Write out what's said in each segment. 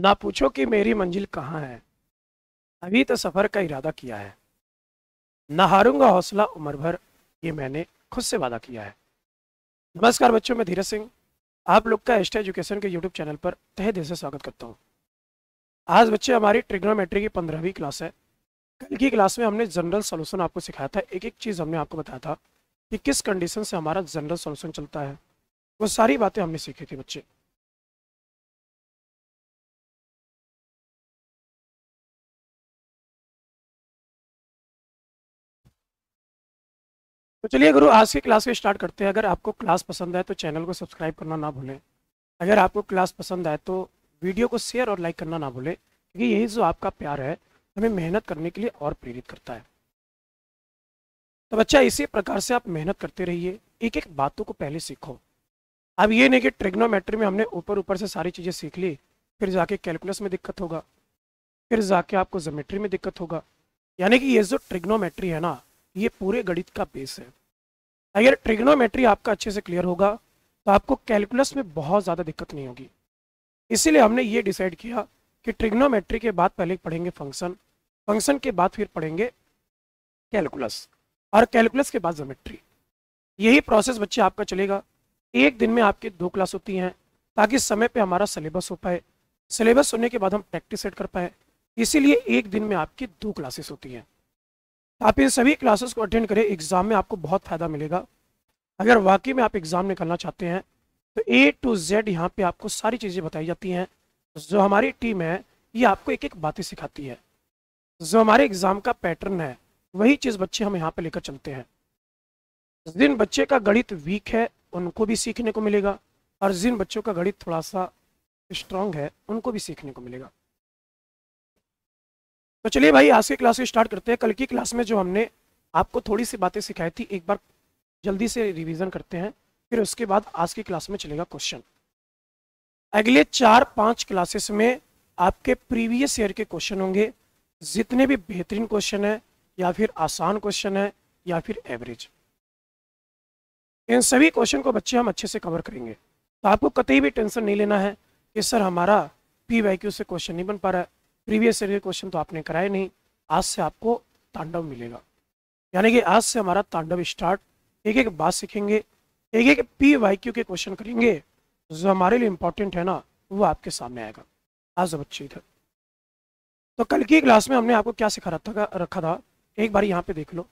ना पूछो कि मेरी मंजिल कहाँ है अभी तो सफ़र का इरादा किया है ना हारूंगा हौसला उम्र भर ये मैंने खुद से वादा किया है नमस्कार बच्चों मैं धीरज सिंह आप लोग का एस्टा एजुकेशन के यूट्यूब चैनल पर तहे दिल से स्वागत करता हूँ आज बच्चे हमारी ट्रिग्नोमेट्री की पंद्रहवीं क्लास है कल की क्लास में हमने जनरल सोल्यूशन आपको सिखाया था एक एक चीज़ हमने आपको बताया था कि किस कंडीशन से हमारा जनरल सोल्यूशन चलता है वो सारी बातें हमने सीखी थी बच्चे तो चलिए गुरु आज की क्लास को स्टार्ट करते हैं अगर आपको क्लास पसंद आए तो चैनल को सब्सक्राइब करना ना भूलें अगर आपको क्लास पसंद आए तो वीडियो को शेयर और लाइक करना ना भूलें क्योंकि यही जो आपका प्यार है हमें मेहनत करने के लिए और प्रेरित करता है तो बच्चा इसी प्रकार से आप मेहनत करते रहिए एक एक बातों को पहले सीखो अब ये नहीं कि ट्रिग्नोमेट्री में हमने ऊपर ऊपर से सारी चीज़ें सीख ली फिर जाके कैलकुलस में दिक्कत होगा फिर जाके आपको जोमेट्री में दिक्कत होगा यानी कि ये जो ट्रिग्नोमेट्री है ना ये पूरे गणित का बेस है अगर ट्रिग्नोमेट्री आपका अच्छे से क्लियर होगा तो आपको कैलकुलस में बहुत ज़्यादा दिक्कत नहीं होगी इसीलिए हमने ये डिसाइड किया कि ट्रिग्नोमेट्री के बाद पहले पढ़ेंगे फंक्शन फंक्शन के बाद फिर पढ़ेंगे कैलकुलस और कैलकुलस के बाद जोमेट्री यही प्रोसेस बच्चे आपका चलेगा एक दिन में आपकी दो क्लास होती हैं ताकि समय पे हमारा सिलेबस हो पाए सिलेबस होने के बाद हम प्रैक्टिस सेट कर पाए इसीलिए एक दिन में आपकी दो क्लासेस होती हैं आप इन सभी क्लासेस को अटेंड करें एग्ज़ाम में आपको बहुत फ़ायदा मिलेगा अगर वाकई में आप एग्ज़ाम निकालना चाहते हैं तो ए टू जेड यहाँ पे आपको सारी चीज़ें बताई जाती हैं जो हमारी टीम है ये आपको एक एक बातें सिखाती है जो हमारे एग्ज़ाम का पैटर्न है वही चीज़ बच्चे हम यहाँ पर लेकर चलते हैं जिन बच्चे का गणित वीक है उनको भी सीखने को मिलेगा और जिन बच्चों का गणित थोड़ा सा स्ट्रांग है उनको भी सीखने को मिलेगा तो चलिए भाई आज की क्लास स्टार्ट करते हैं कल की क्लास में जो हमने आपको थोड़ी सी बातें सिखाई थी एक बार जल्दी से रिवीजन करते हैं फिर उसके बाद आज की क्लास में चलेगा क्वेश्चन अगले चार पांच क्लासेस में आपके प्रीवियस ईयर के क्वेश्चन होंगे जितने भी बेहतरीन क्वेश्चन है या फिर आसान क्वेश्चन है या फिर एवरेज इन सभी क्वेश्चन को बच्चे हम अच्छे से कवर करेंगे तो आपको कतई भी टेंशन नहीं लेना है कि सर हमारा पी वाई क्यू से क्वेश्चन नहीं बन पा रहा है प्रीवियस ईयर के क्वेश्चन तो आपने कराए नहीं आज से आपको तांडव मिलेगा यानी कि आज से हमारा तांडव स्टार्ट एक एक बात सीखेंगे एक एक पी वाई क्यू के क्वेश्चन करेंगे जो हमारे लिए इम्पोर्टेंट है ना वो आपके सामने आएगा आज बच्चे इधर तो कल की क्लास में हमने आपको क्या सिखा रखा रखा था एक बार यहाँ पे देख लो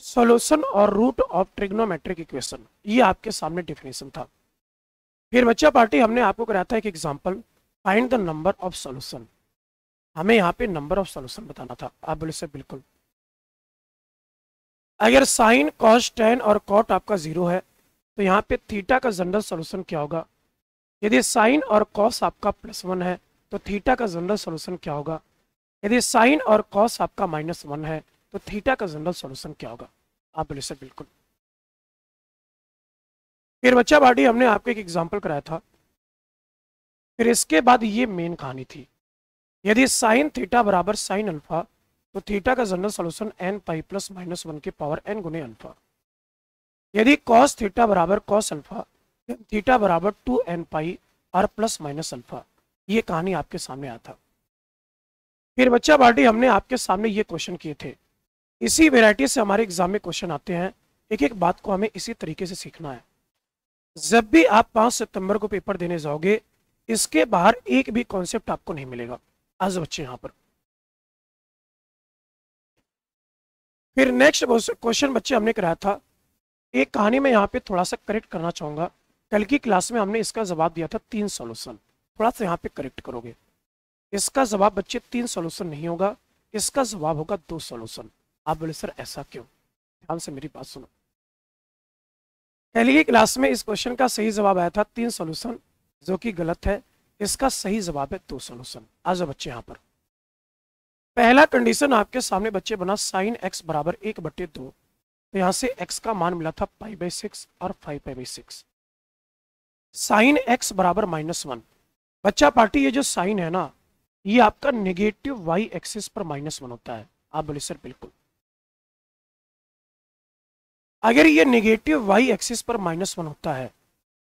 सोल्यूशन और रूट ऑफ ट्रिग्नोमेट्रिक इक्वेशन ये आपके सामने डिफिनेशन था फिर बच्चा पार्टी हमने आपको कराया था एक example find the number of solution हमें यहाँ पे नंबर ऑफ सोल्यूशन बताना था आप बोले से बिल्कुल अगर साइन कॉस टेन और कॉट आपका जीरो है तो यहाँ पे थीटा का जनरल सोल्यूशन क्या होगा यदि साइन और कॉस आपका प्लस वन है तो थीटा का जनरल सोल्यूशन क्या होगा यदि साइन और कॉस आपका माइनस वन है तो थीटा का जनरल सोल्यूशन क्या होगा आप बोले सर बिल्कुल फिर बच्चा बाटी हमने आपको एक एग्जाम्पल कराया था फिर इसके बाद ये मेन कहानी थी यदि साइन थीटा बराबर साइन अल्फा तो थीटा का general solution N pi plus minus one के पावर एन गुने अल्फा यदि कॉस थीटा बराबर कॉस अल्फा थीटा बराबर two N pi R plus minus alpha ये कहानी आपके सामने आया था फिर बच्चा बाटी हमने आपके सामने ये क्वेश्चन किए थे इसी वेराइटी से हमारे एग्जाम में क्वेश्चन आते हैं एक एक बात को हमें इसी तरीके से सीखना है जब भी आप पाँच सितंबर को पेपर देने जाओगे इसके बाहर एक भी कॉन्सेप्ट आपको नहीं मिलेगा आज बच्चे यहाँ पर फिर नेक्स्ट क्वेश्चन बच्चे हमने कराया था एक कहानी में यहाँ पे थोड़ा सा करेक्ट करना चाहूंगा कल की क्लास में हमने इसका जवाब दिया था तीन सोल्यूशन थोड़ा सा यहाँ पे करेक्ट करोगे इसका जवाब बच्चे तीन सोल्यूशन नहीं होगा इसका जवाब होगा दो सोल्यूशन आप बोले सर ऐसा क्यों ध्यान से मेरी बात सुनो पहली क्लास में इस क्वेश्चन का सही जवाब आया था तीन सोल्यूशन जो कि गलत है इसका सही जवाब है दो तो सोलूशन आज बच्चे यहां पर पहला कंडीशन आपके सामने बच्चे बना साइन एक्स बराबर एक बट्टे दो तो यहां से एक्स का मान मिला था पाई बाई सिक्स और five pi by six sine X बराबर माइनस वन बच्चा पार्टी ये जो साइन है ना ये आपका नेगेटिव वाई एक्सिस पर माइनस वन होता है आप बोले सर बिल्कुल अगर ये नेगेटिव वाई एक्सिस पर माइनस वन होता है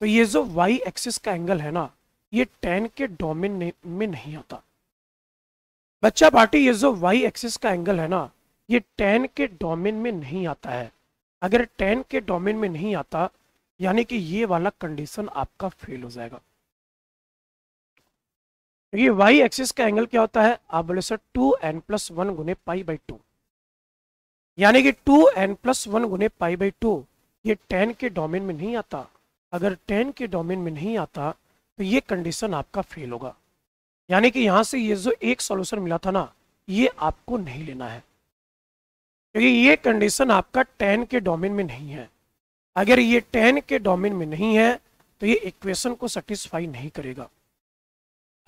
तो ये जो y एक्सिस का एंगल है ना ये टेन के डोमिन में नहीं आता बच्चा पार्टी ये जो वाई एक्सिस का एंगल है ना ये टेन के डोमिन में नहीं आता है अगर टेन के डोमिन में नहीं आता यानी कि ये वाला कंडीशन आपका फेल हो जाएगा क्योंकि वाई एक्सिस का एंगल क्या होता है आप बोले sir two N plus one गुने पाई बाई टू यानी कि टू एन प्लस वन गुने पाई बाई टू ये टेन के डोमेन में नहीं आता अगर टेन के डोमेन में नहीं आता तो ये कंडीशन आपका फेल होगा यानी कि यहाँ से ये जो एक सोल्यूशन मिला था ना ये आपको नहीं लेना है क्योंकि ये कंडीशन आपका टेन के डोमेन में नहीं है अगर ये टेन के डोमेन में नहीं है तो ये इक्वेशन को सेटिस्फाई नहीं करेगा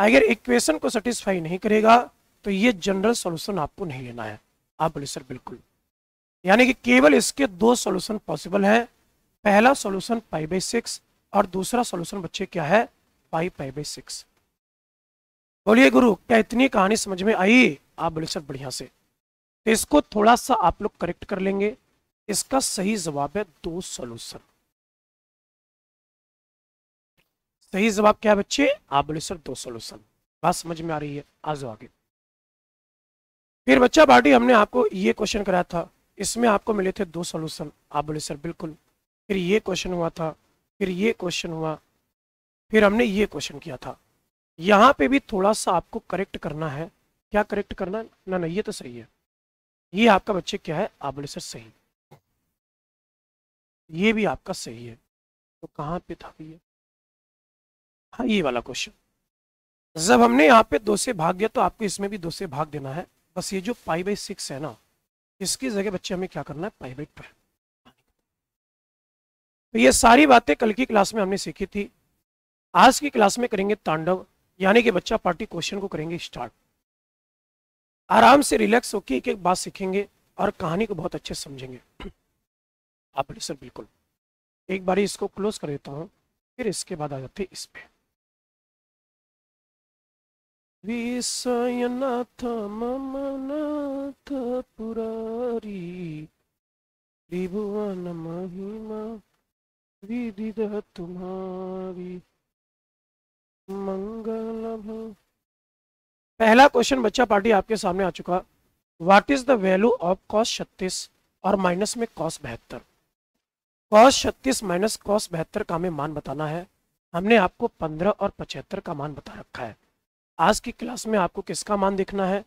अगर इक्वेशन को सेटिस्फाई नहीं करेगा तो ये जनरल सोल्यूशन आपको नहीं लेना है आप बोले सर बिल्कुल यानी कि केवल इसके दो सोल्यूशन पॉसिबल हैं पहला सॉल्यूशन पाई बाई सिक्स और दूसरा सॉल्यूशन बच्चे क्या है पाई पाई बाई सिक्स बोलिए गुरु क्या इतनी कहानी समझ में आई आप बोले सर बढ़िया से तो इसको थोड़ा सा आप लोग करेक्ट कर लेंगे इसका सही जवाब है दो सॉल्यूशन सही जवाब क्या है बच्चे आप बोले सर दो सॉल्यूशन बात समझ में आ रही है आज आगे फिर बच्चा बाटी हमने आपको ये क्वेश्चन कराया था इसमें आपको मिले थे दो सोल्यूशन आप बोले सर बिल्कुल फिर ये क्वेश्चन हुआ था फिर ये क्वेश्चन हुआ फिर हमने ये क्वेश्चन किया था यहाँ पे भी थोड़ा सा आपको करेक्ट करना है क्या करेक्ट करना है ना ना ये तो सही है ये आपका बच्चे क्या है आप बोले सर सही ये भी आपका सही है तो कहाँ पे था ये हाँ ये वाला क्वेश्चन जब हमने यहाँ पे दो से भाग दिया तो आपको इसमें भी दो से भाग देना है बस ये जो पाई बाई सिक्स है ना इसकी जगह बच्चे हमें क्या करना है पाई बाई ट्वेल्व तो ये सारी बातें कल की क्लास में हमने सीखी थी आज की क्लास में करेंगे तांडव यानी कि बच्चा पार्टी क्वेश्चन को करेंगे स्टार्ट आराम से रिलैक्स होकर एक एक बात सीखेंगे और कहानी को बहुत अच्छे समझेंगे आप सर बिल्कुल एक बार इसको क्लोज कर देता हूँ फिर इसके बाद आ जाते इस पे विषयनाथ नाथ पुरारी त्रिभुवन महिमा विदिद तुम्हारी मंगल पहला क्वेश्चन बच्चा पार्टी आपके सामने आ चुका what is the value of cos छत्तीस और माइनस में कॉस बहत्तर कॉस छत्तीस माइनस कॉस बहत्तर का हमें मान बताना है हमने आपको पंद्रह और पचहत्तर का मान बता रखा है आज की क्लास में आपको किसका मान देखना है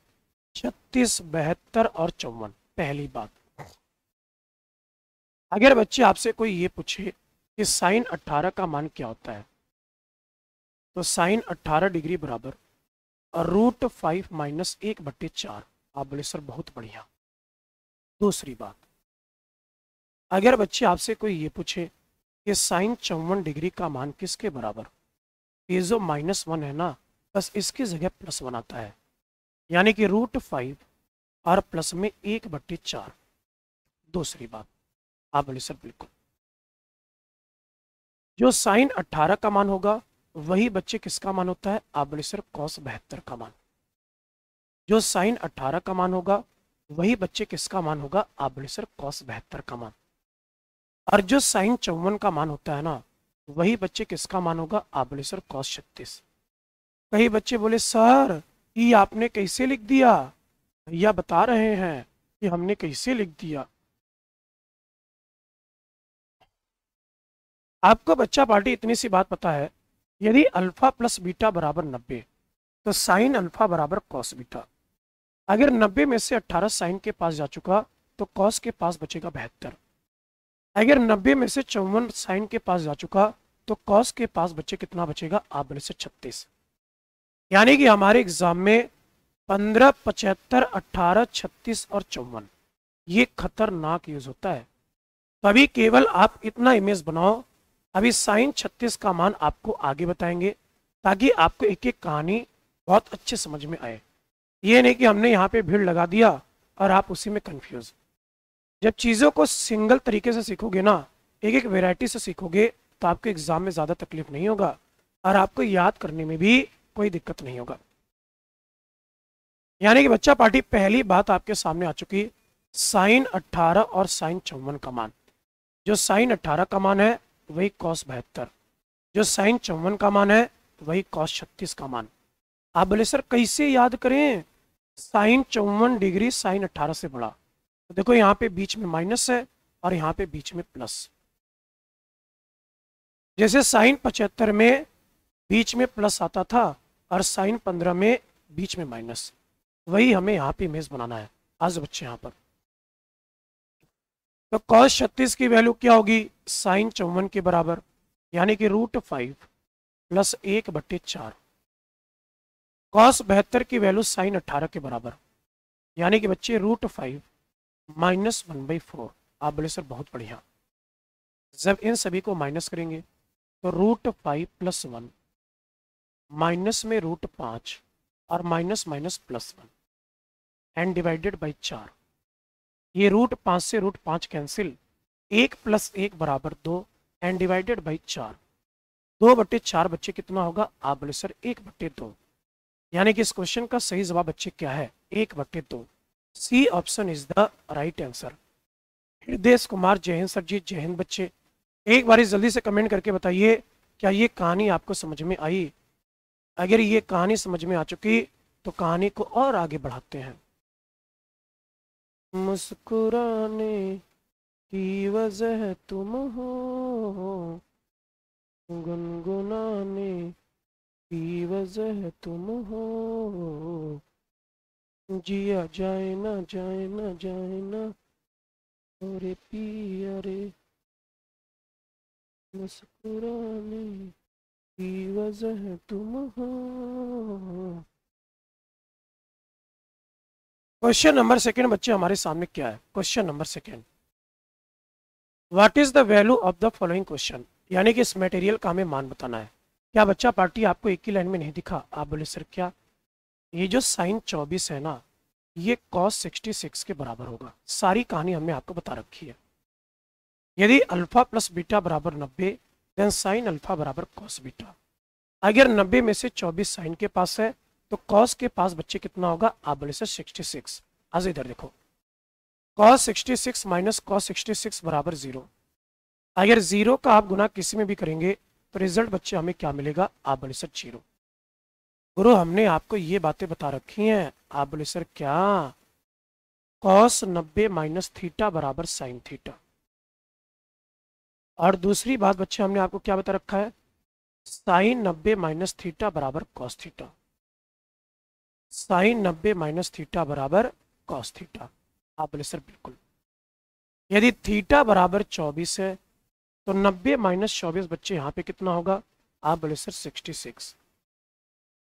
छत्तीस बहत्तर और चौवन पहली बात अगर बच्चे आपसे कोई ये पूछे कि साइन 18 का मान क्या होता है तो साइन 18 डिग्री बराबर रूट फाइव माइनस एक बट्टे चार आप बोले सर बहुत बढ़िया दूसरी बात अगर बच्चे आपसे कोई ये पूछे कि साइन चौवन डिग्री का मान किसके बराबर ये जो माइनस वन है ना बस इसकी जगह प्लस वन आता है यानी कि रूट फाइव और प्लस में एक बट्टे चार दूसरी बात आप बोले सर बिल्कुल जो साइन 18 का मान होगा वही बच्चे किसका मान होता है आबलेसर कॉस बहत्तर का मान जो साइन 18 का मान होगा वही बच्चे किसका मान होगा आबलेसर कॉस बहत्तर का मान और जो साइन चौवन का मान होता है ना वही बच्चे किसका मान होगा आबलेसर कॉस छत्तीस कई बच्चे बोले सर ये आपने कैसे लिख दिया भैया बता रहे हैं कि हमने कैसे लिख दिया आपको बच्चा पार्टी इतनी सी बात पता है यदि अल्फा प्लस बीटा बराबर नब्बे तो साइन अल्फा बराबर कॉस बीटा अगर नब्बे में से अट्ठारह साइन के पास जा चुका तो कॉस के पास बचेगा बहत्तर अगर नब्बे में से चौवन साइन के पास जा चुका तो कॉस के पास बच्चे कितना बचेगा आप बने से छत्तीस यानी कि हमारे एग्जाम में पंद्रह पचहत्तर अट्ठारह छत्तीस और चौवन ये खतरनाक यूज होता है तभी केवल आप इतना इमेज बनाओ अभी साइन छत्तीस का मान आपको आगे बताएंगे ताकि आपको एक एक कहानी बहुत अच्छे समझ में आए ये नहीं कि हमने यहाँ पे भीड़ लगा दिया और आप उसी में कंफ्यूज जब चीज़ों को सिंगल तरीके से सीखोगे ना एक एक वेराइटी से सीखोगे तो आपको एग्ज़ाम में ज़्यादा तकलीफ नहीं होगा और आपको याद करने में भी कोई दिक्कत नहीं होगा यानी कि बच्चा पार्टी पहली बात आपके सामने आ चुकी साइन 18 और साइन चौवन का मान जो साइन 18 का मान है वही कॉस बहत्तर जो साइन चौवन का मान है वही कॉस छत्तीस का मान आप बोले सर कैसे याद करें साइन चौवन डिग्री साइन अट्ठारह से बड़ा तो देखो यहाँ पे बीच में माइनस है और यहाँ पे बीच में प्लस जैसे साइन पचहत्तर में बीच में प्लस आता था और साइन पंद्रह में बीच में माइनस वही हमें यहाँ पे इमेज बनाना है आज बच्चे यहाँ पर तो कॉस छत्तीस की वैल्यू क्या होगी साइन चौवन के बराबर यानी कि रूट फाइव प्लस एक बट्टे चार कॉस बहत्तर की वैल्यू साइन अट्ठारह के बराबर यानी कि बच्चे root five minus one by four आप बोले सर बहुत बढ़िया जब इन सभी को माइनस करेंगे तो root five plus one minus में रूट पाँच और minus minus plus one and divided by चार ये रूट पांच से रूट पांच कैंसिल एक प्लस एक बराबर दो एन डिवाइडेड बाई चार दो बट्टे चार बच्चे कितना होगा आप बोले सर एक बट्टे दो यानी कि इस क्वेश्चन का सही जवाब बच्चे क्या है एक बट्टे दो C option is the right answer Hriday Kumar जयहिंद सर जी जयहिंद बच्चे एक बार जल्दी से कमेंट करके बताइए क्या ये कहानी आपको समझ में आई अगर ये कहानी समझ में आ चुकी तो कहानी को और आगे बढ़ाते हैं मुस्कुराने की वजह तुम हो गुनगुनाने की वजह तुम हो जिया जाए ना जाए ना जाए ना अरे पिया रे मुस्कुराने की वजह तुम हो क्वेश्चन नंबर सेकेंड बच्चे हमारे सामने क्या है question number second what is the value of the following question यानी कि इस मटेरियल का हमें मान बताना है क्या बच्चा पार्टी आपको एक ही लाइन में नहीं दिखा आप बोले सर क्या ये जो साइन चौबीस है ना ये कॉस सिक्सटी सिक्स के बराबर होगा सारी कहानी हमने आपको बता रखी है यदि अल्फा प्लस बीटा बराबर नब्बे देन साइन अल्फा बराबर कॉस बीटा अगर नब्बे में से चौबीस साइन के पास है तो कॉस के पास बच्चे कितना होगा आप बोले सर सिक्सटी सिक्स आज इधर देखो cos sixty six minus cos sixty six बराबर जीरो अगर जीरो का आप गुना किसी में भी करेंगे तो रिजल्ट बच्चे हमें क्या मिलेगा आप बोले सर जीरो गुरु हमने आपको ये बातें बता रखी हैं आप बोले सर क्या कॉस नब्बे माइनस थीटा बराबर साइन थीटा और दूसरी बात बच्चे हमने आपको क्या बता रखा है साइन नब्बे माइनस थीटा बराबर कॉस थीटा साइन नब्बे माइनस थीटा बराबर कॉस थीटा आप बोले सर बिल्कुल यदि थीटा बराबर चौबीस है तो नब्बे माइनस चौबीस बच्चे यहाँ पे कितना होगा आप बोले सर सिक्सटी सिक्स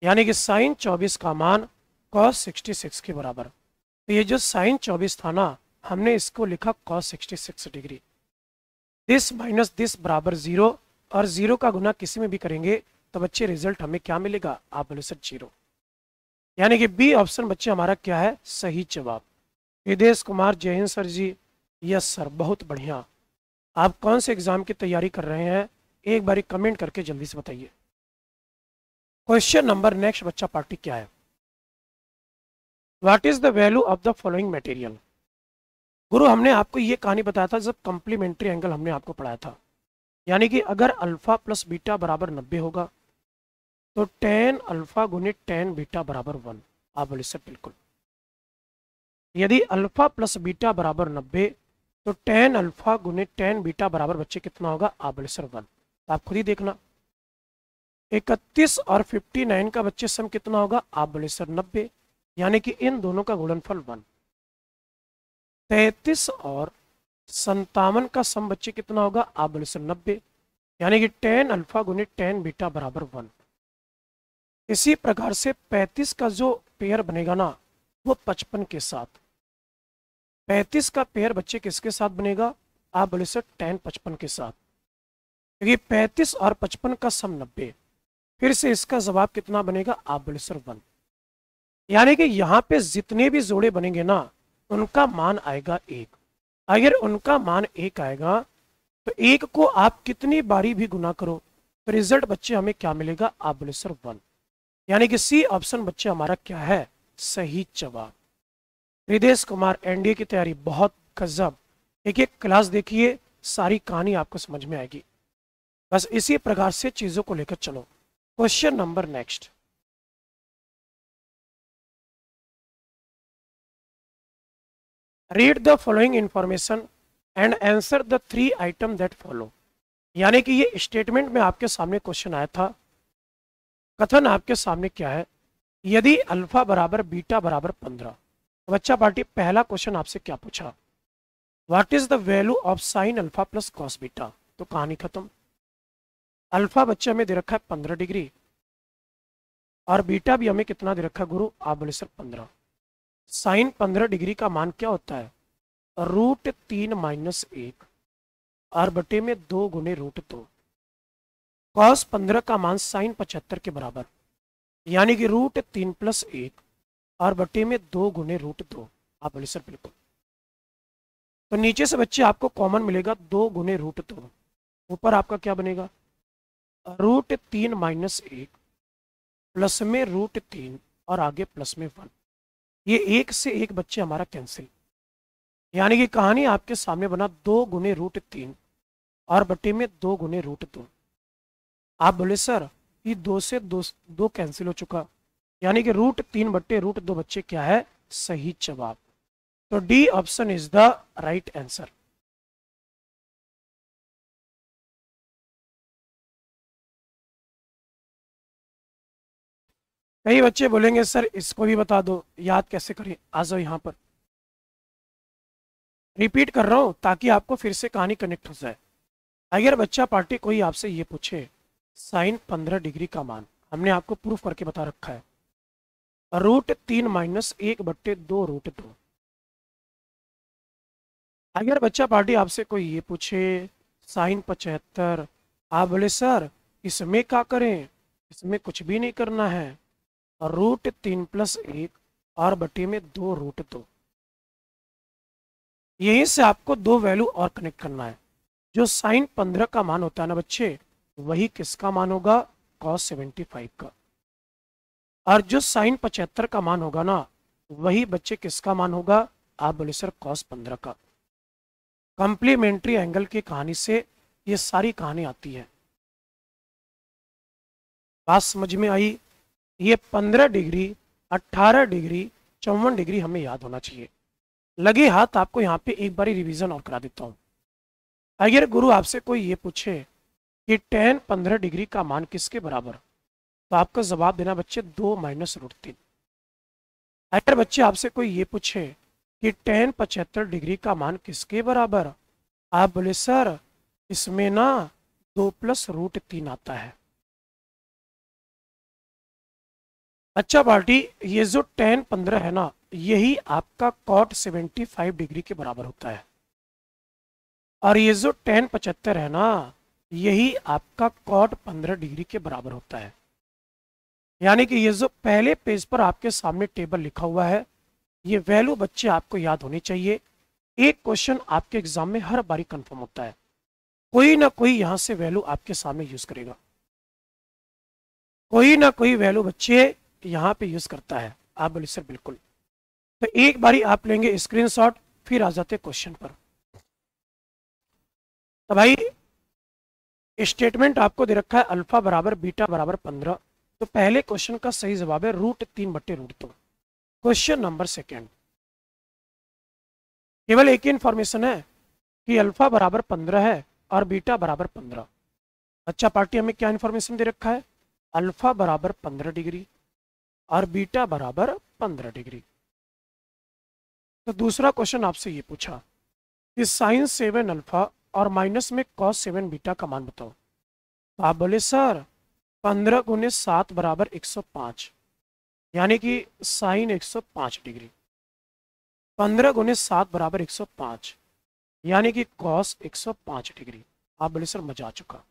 यानी कि साइन चौबीस का मान कॉस सिक्सटी सिक्स के बराबर तो ये जो साइन चौबीस था ना हमने इसको लिखा cos sixty six degree this minus this बराबर जीरो और जीरो का गुना किसी में भी करेंगे तो बच्चे रिजल्ट हमें क्या मिलेगा आप बोले सर जीरो यानी कि बी ऑप्शन बच्चे हमारा क्या है सही जवाब विदेश कुमार जय सर जी यस सर बहुत बढ़िया आप कौन से एग्ज़ाम की तैयारी कर रहे हैं एक बारी कमेंट करके जल्दी से बताइए क्वेश्चन नंबर नेक्स्ट बच्चा पार्टी क्या है what is the value of the following material गुरु हमने आपको ये कहानी बताया था जब कम्प्लीमेंट्री एंगल हमने आपको पढ़ाया था यानी कि अगर अल्फ़ा प्लस बीटा बराबर नब्बे होगा तो टेन अल्फा गुनी टेन बीटा बराबर वन आप बोले सर बिल्कुल यदि अल्फा प्लस बीटा बराबर नब्बे तो टेन अल्फा गुणित टेन बीटा बराबर बच्चे कितना होगा आप बोले सर वन आप खुद ही देखना इकतीस और फिफ्टी नाइन का बच्चे सम कितना होगा आप बोले सर नब्बे यानी कि इन दोनों का गुणनफल वन तैतीस और संतावन का सम बच्चे कितना होगा आप बोले सर नब्बे यानी कि टेन अल्फा गुणित टेन बीटा बराबर वन इसी प्रकार से 35 का जो पेयर बनेगा ना वो 55 के साथ 35 का पेयर बच्चे किसके साथ बनेगा आप बोले सर टेन पचपन के साथ क्योंकि पैंतीस और पचपन का सम नब्बे फिर से इसका जवाब कितना बनेगा आप बोले सर वन यानी कि यहाँ पे जितने भी जोड़े बनेंगे ना उनका मान आएगा एक अगर उनका मान एक आएगा तो एक को आप कितनी बारी भी गुना करो तो रिजल्ट बच्चे हमें क्या मिलेगा आप बोले सर वन यानी कि सी ऑप्शन बच्चे हमारा क्या है सही जवाब रिदेश कुमार एनडीए की तैयारी बहुत गजब एक एक क्लास देखिए सारी कहानी आपको समझ में आएगी बस इसी प्रकार से चीजों को लेकर चलो question number next read the following information and answer the three item that follow यानी कि ये स्टेटमेंट में आपके सामने क्वेश्चन आया था कथन आपके सामने क्या है यदि अल्फा बराबर बीटा बराबर पंद्रह बच्चा पार्टी पहला क्वेश्चन आपसे क्या पूछा what is the value of sine alpha plus cos beta तो कहानी खत्म अल्फा बच्चे हमें दे रखा है पंद्रह डिग्री और बीटा भी हमें कितना दे रखा है गुरु आप बोले सर पंद्रह साइन पंद्रह डिग्री का मान क्या होता है रूट तीन माइनस एक और बटे में दो गुने रूट दो तो। कॉस पंद्रह का मान साइन पचहत्तर के बराबर यानी कि रूट तीन प्लस एक और बटे में दो गुने रूट दो आप बोले सर बिल्कुल तो नीचे से बच्चे आपको कॉमन मिलेगा दो गुने रूट दो ऊपर आपका क्या बनेगा रूट तीन माइनस एक प्लस में रूट तीन और आगे प्लस में वन ये एक से एक बच्चे हमारा कैंसिल यानी कि कहानी आपके सामने बना दो गुने रूट तीन और बटे में दो गुने रूट दो आप बोले सर ये दो से दो दो कैंसिल हो चुका यानी कि रूट तीन बट्टे रूट दो बच्चे क्या है सही जवाब तो D option is the right answer कई बच्चे बोलेंगे सर इसको भी बता दो याद कैसे करें आ जाओ यहां पर रिपीट कर रहा हूं ताकि आपको फिर से कहानी कनेक्ट हो जाए अगर बच्चा पार्टी कोई आपसे ये पूछे साइन पंद्रह डिग्री का मान हमने आपको प्रूफ करके बता रखा है रूट तीन माइनस एक बट्टे दो रूट दो अगर बच्चा पार्टी आपसे कोई ये पूछे साइन पचहत्तर आप बोले सर इसमें क्या करें इसमें कुछ भी नहीं करना है रूट तीन प्लस एक और बटे में दो रूट दो यहीं से आपको दो वैल्यू और कनेक्ट करना है जो साइन पंद्रह का मान होता है ना बच्चे वही किसका मान होगा कॉस सेवेंटी फाइव का और जो साइन पचहत्तर का मान होगा ना वही बच्चे किसका मान होगा आप बोले सर कॉस पंद्रह का कंप्लीमेंट्री एंगल की कहानी से ये सारी कहानी आती है बात समझ में आई ये पंद्रह डिग्री अट्ठारह डिग्री चौवन डिग्री हमें याद होना चाहिए लगे हाथ आपको यहाँ पे एक बार रिवीजन और करा देता हूँ अगर गुरु आपसे कोई ये पूछे कि टेन पंद्रह डिग्री का मान किसके बराबर तो आपका जवाब देना बच्चे दो माइनस रूट तीन अगर बच्चे आपसे कोई ये पूछे कि टेन पचहत्तर डिग्री का मान किसके बराबर आप बोले सर इसमें ना दो प्लस रूट तीन आता है अच्छा पार्टी ये जो टेन पंद्रह है ना यही आपका कॉट सेवेंटी फाइव डिग्री के बराबर होता है और ये जो टेन पचहत्तर है ना यही आपका कॉट 15 डिग्री के बराबर होता है यानी कि ये जो पहले पेज पर आपके सामने टेबल लिखा हुआ है ये वैल्यू बच्चे आपको याद होनी चाहिए एक क्वेश्चन आपके एग्जाम में हर बारी कंफर्म होता है कोई ना कोई यहां से वैल्यू आपके सामने यूज करेगा कोई ना कोई वैल्यू बच्चे यहां पे यूज करता है आप बोले सर बिल्कुल तो एक बारी आप लेंगे स्क्रीनशॉट फिर आ जाते क्वेश्चन पर तो भाई स्टेटमेंट आपको दे रखा है अल्फा बराबर बीटा बराबर पंद्रह तो पहले क्वेश्चन का सही जवाब है रूट तीन बट्टे रूट दो क्वेश्चन नंबर सेकेंड केवल एक ही इंफॉर्मेशन है कि अल्फा बराबर पंद्रह है और बीटा बराबर पंद्रह अच्छा पार्टी हमें क्या इंफॉर्मेशन दे रखा है अल्फा बराबर पंद्रह डिग्री और बीटा बराबर पंद्रह डिग्री तो दूसरा क्वेश्चन आपसे ये पूछा कि साइंस सेवन अल्फा और माइनस में कॉस सेवन बीटा का मान बताओ आप बोले सर पंद्रह गुने सात बराबर एक सौ पाँच यानी कि साइन एक सौ पाँच डिग्री पंद्रह गुने सात बराबर एक सौ पाँच यानी कि कॉस एक सौ पाँच डिग्री आप बोले सर मजा आ चुका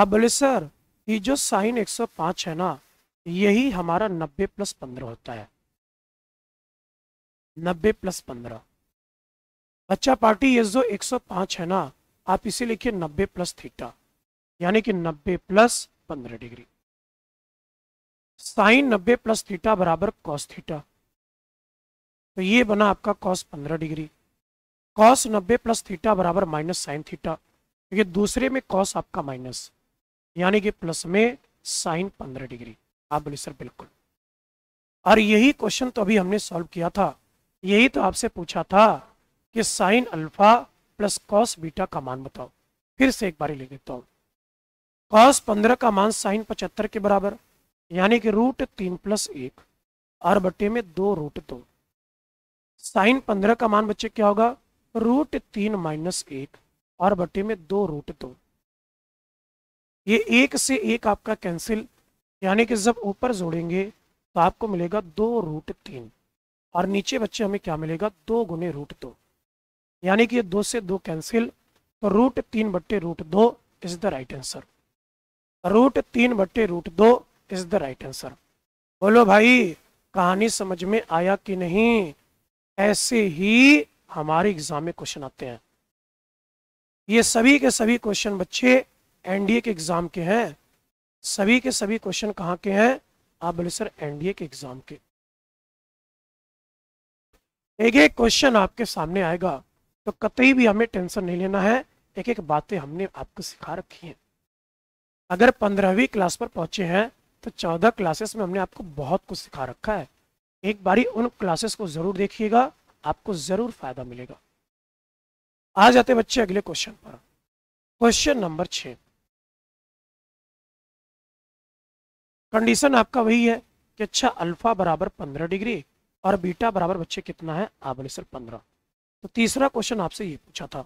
आप बोले सर ये जो साइन एक सौ पाँच है ना यही हमारा नब्बे प्लस पंद्रह होता है नब्बे प्लस पंद्रह अच्छा पार्टी ये जो 105 है ना आप इसे लिखिए 90 प्लस थीटा यानी कि 90 plus 15 degree sine 90 plus theta बराबर कॉस थीटा तो ये बना आपका cos 15 degree cos 90 plus theta बराबर माइनस साइन थीटा क्योंकि दूसरे में कॉस आपका माइनस यानी कि प्लस में साइन 15 डिग्री आप बोले सर बिल्कुल और यही क्वेश्चन तो अभी हमने सॉल्व किया था यही तो आपसे पूछा था कि sine alpha plus cos beta का मान बताओ फिर से एक बार ले लेता हूँ कॉस पंद्रह का मान साइन पचहत्तर के बराबर यानी कि रूट तीन प्लस एक आर बटे में दो रूट दो साइन पंद्रह का मान बच्चे क्या होगा रूट तीन माइनस एक आर बटे में दो रूट दो ये एक से एक आपका कैंसिल यानी कि जब ऊपर जोड़ेंगे तो आपको मिलेगा दो रूट तीन और नीचे बच्चे हमें क्या मिलेगा दो गुने रूट दो यानी कि दो से दो कैंसिल तो रूट तीन बट्टे रूट दो is the right answer root तीन बट्टे रूट दो इज द राइट आंसर बोलो भाई कहानी समझ में आया कि नहीं ऐसे ही हमारे एग्जाम में क्वेश्चन आते हैं ये सभी के सभी क्वेश्चन बच्चे एनडीए के एग्जाम के हैं सभी के सभी क्वेश्चन कहाँ के हैं आप बोले सर एनडीए के एग्जाम के एक एक क्वेश्चन आपके सामने आएगा तो कतई भी हमें टेंशन नहीं लेना है एक एक बातें हमने आपको सिखा रखी हैं अगर पंद्रहवीं क्लास पर पहुंचे हैं तो चौदह क्लासेस में हमने आपको बहुत कुछ सिखा रखा है एक बारी उन क्लासेस को ज़रूर देखिएगा आपको ज़रूर फायदा मिलेगा आ जाते बच्चे अगले क्वेश्चन पर क्वेश्चन नंबर छ कंडीशन आपका वही है कि अच्छा अल्फा बराबर पंद्रह डिग्री और बीटा बराबर बच्चे कितना है आबलेसर पंद्रह तो तीसरा क्वेश्चन आपसे ये पूछा था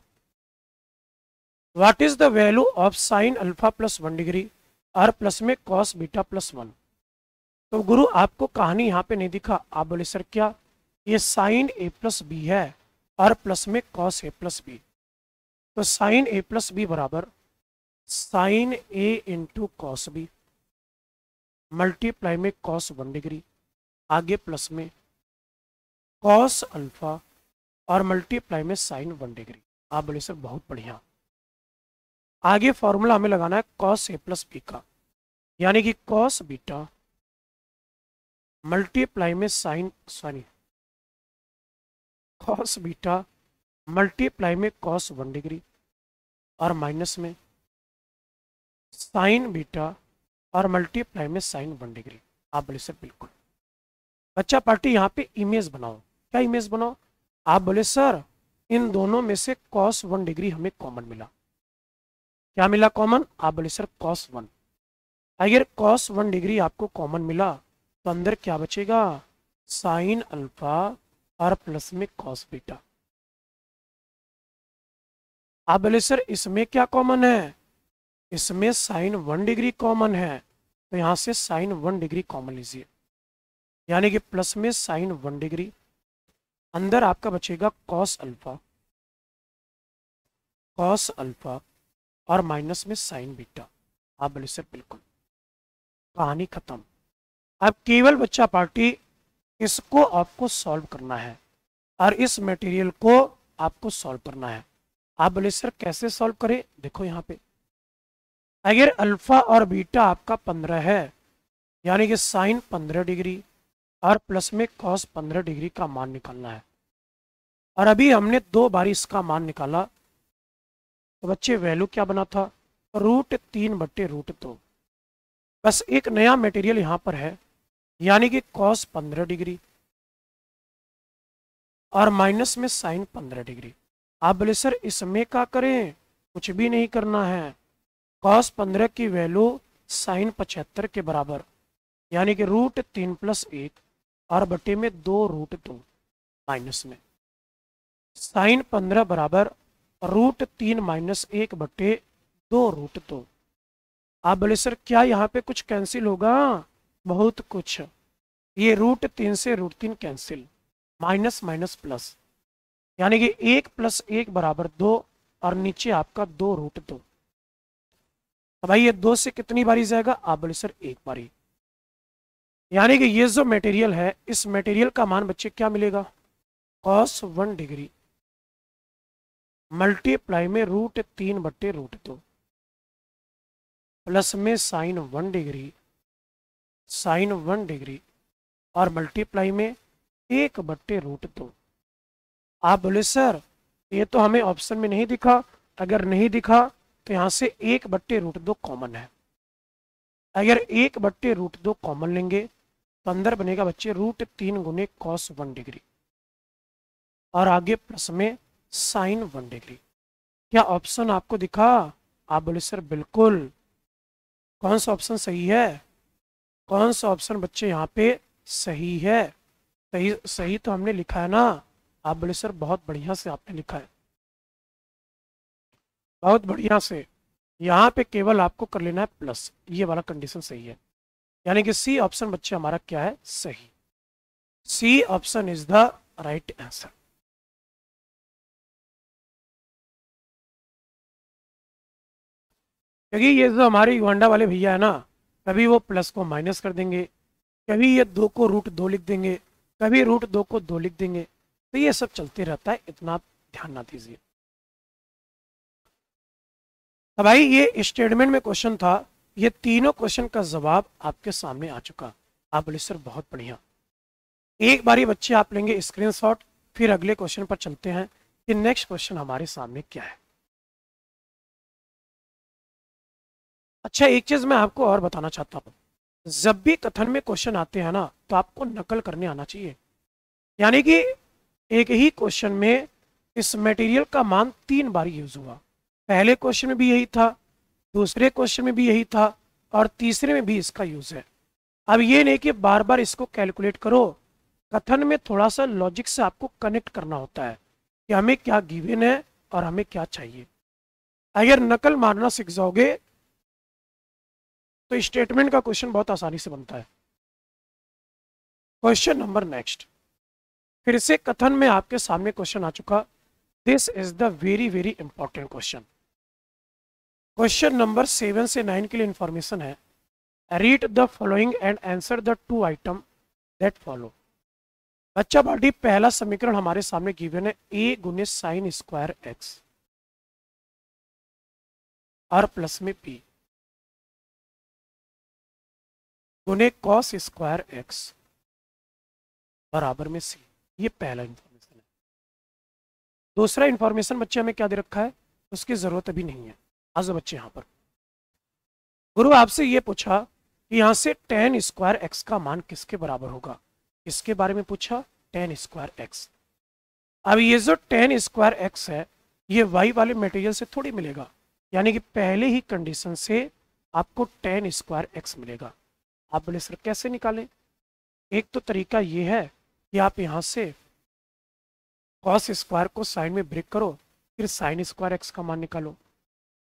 what is the value of sine alpha plus one degree आर प्लस में कॉस बीटा प्लस वन तो गुरु आपको कहानी यहाँ पे नहीं दिखा आप बोले सर क्या ये साइन ए प्लस बी है आर प्लस में कॉस ए प्लस बी तो साइन ए प्लस बी बराबर sine A into cos B multiply में कॉस वन डिग्री आगे प्लस में कॉस अल्फा और मल्टीप्लाई में साइन वन डिग्री आप बोले सर बहुत बढ़िया आगे फॉर्मूला हमें लगाना है कॉस ए प्लस बी का यानी कि कॉस बीटा मल्टीप्लाई में sine sorry cos beta multiply में कॉस वन डिग्री और माइनस में साइन बीटा और मल्टीप्लाई में साइन वन डिग्री आप बोले सर बिल्कुल बच्चा पार्टी यहाँ पे इमेज बनाओ क्या इमेज बनाओ आप बोले सर इन दोनों में से कॉस वन डिग्री हमें कॉमन मिला क्या मिला कॉमन आप बोले सर कॉस वन अगर कॉस वन डिग्री आपको कॉमन मिला तो अंदर क्या बचेगा साइन अल्फा और प्लस में कॉस बीटा आप बोले सर इसमें क्या कॉमन है इसमें साइन वन डिग्री कॉमन है तो यहां से साइन वन डिग्री कॉमन लीजिए यानी कि प्लस में साइन वन डिग्री अंदर आपका बचेगा कॉस अल्फा कॉस अल्फा और माइनस में साइन बीटा आप बोले सर बिल्कुल कहानी खत्म अब केवल बच्चा पार्टी इसको आपको सॉल्व करना है और इस मटेरियल को आपको सॉल्व करना है आप बोले सर कैसे सॉल्व करें देखो यहाँ पे अगर अल्फा और बीटा आपका पंद्रह है यानी कि साइन पंद्रह डिग्री और प्लस में कॉस पंद्रह डिग्री का मान निकालना है और अभी हमने दो बार इसका मान निकाला तो बच्चे वैल्यू क्या बना था रूट तीन बट्टे रूट दो बस एक नया मटेरियल यहाँ पर है यानी कि कॉस पंद्रह डिग्री और माइनस में साइन पंद्रह डिग्री आप बोले सर इसमें क्या करें कुछ भी नहीं करना है कॉस पंद्रह की वैल्यू साइन पचहत्तर के बराबर यानी कि रूट तीन प्लस एक और बटे में दो रूट दो माइनस में साइन पंद्रह बराबर रूट तीन माइनस एक बटे दो रूट दो आप बोले सर क्या यहाँ पे कुछ कैंसिल होगा बहुत कुछ ये रूट तीन से रूट तीन कैंसिल माइनस माइनस प्लस यानी कि एक प्लस एक बराबर दो और नीचे आपका दो रूट दो तो भाई ये दो से कितनी बारी जाएगा आप बोले सर एक बारी यानी कि ये जो मटेरियल है इस मटेरियल का मान बच्चे क्या मिलेगा कॉस वन डिग्री मल्टीप्लाई में रूट तीन बट्टे रूट दो प्लस में sine one degree sine one degree और मल्टीप्लाई में एक बट्टे रूट दो आप बोले सर ये तो हमें ऑप्शन में नहीं दिखा अगर नहीं दिखा तो यहां से एक बट्टे रूट दो कॉमन है अगर एक बट्टे रूट दो कॉमन लेंगे पंद्रह बनेगा बच्चे रूट तीन गुने कॉस वन डिग्री और आगे प्लस में साइन वन डिग्री क्या ऑप्शन आपको दिखा आप बोले सर बिल्कुल कौन सा ऑप्शन सही है कौन सा ऑप्शन बच्चे यहाँ पे सही है सही सही तो हमने लिखा है ना आप बोले सर बहुत बढ़िया से आपने लिखा है बहुत बढ़िया से यहाँ पे केवल आपको कर लेना है प्लस ये वाला कंडीशन सही है यानी कि सी ऑप्शन बच्चे हमारा क्या है सही C option is the right answer क्योंकि ये जो हमारे युवांडा वाले भैया है ना कभी वो प्लस को माइनस कर देंगे कभी ये दो को रूट दो लिख देंगे कभी रूट दो को दो लिख देंगे तो ये सब चलते रहता है इतना ध्यान ना दीजिए तो भाई ये स्टेटमेंट में क्वेश्चन था ये तीनों क्वेश्चन का जवाब आपके सामने आ चुका आप बोले सर बहुत बढ़िया एक बार ये बच्चे आप लेंगे स्क्रीनशॉट फिर अगले क्वेश्चन पर चलते हैं कि नेक्स्ट क्वेश्चन हमारे सामने क्या है अच्छा एक चीज मैं आपको और बताना चाहता हूँ जब भी कथन में क्वेश्चन आते हैं ना तो आपको नकल करने आना चाहिए यानी कि एक ही क्वेश्चन में इस मटेरियल का मान तीन बार यूज हुआ पहले क्वेश्चन में भी यही था दूसरे क्वेश्चन में भी यही था और तीसरे में भी इसका यूज है अब ये नहीं कि बार बार इसको कैलकुलेट करो कथन में थोड़ा सा लॉजिक से आपको कनेक्ट करना होता है कि हमें क्या गिवन है और हमें क्या चाहिए अगर नकल मारना सीख जाओगे तो स्टेटमेंट का क्वेश्चन बहुत आसानी से बनता है क्वेश्चन नंबर नेक्स्ट फिर से कथन में आपके सामने क्वेश्चन आ चुका this is the very very important question question number seven से नाइन के लिए इन्फॉर्मेशन है read the following and answer the two item that follow बच्चा बॉडी पहला समीकरण हमारे सामने गिवन है ए गुने साइन स्क्वायर एक्स आर प्लस में पी गुने कॉस स्क्वायर एक्स बराबर में सी ये पहला इन्फॉर्मेशन है दूसरा इन्फॉर्मेशन बच्चे हमें क्या दे रखा है उसकी ज़रूरत अभी नहीं है आज बच्चे यहां पर गुरु आपसे ये पूछा कि यहां से टेन स्क्वायर एक्स का मान किसके बराबर होगा इसके बारे में पूछा टेन स्क्वायर एक्स अब ये जो टेन स्क्वायर एक्स है ये वाई वाले मटेरियल से थोड़ी मिलेगा यानी कि पहले ही कंडीशन से आपको टेन स्क्वायर एक्स मिलेगा आप बोले सर कैसे निकालें एक तो तरीका ये है कि आप यहाँ से कॉस स्क्वायर को साइन में ब्रेक करो फिर साइन स्क्वायर एक्स का मान निकालो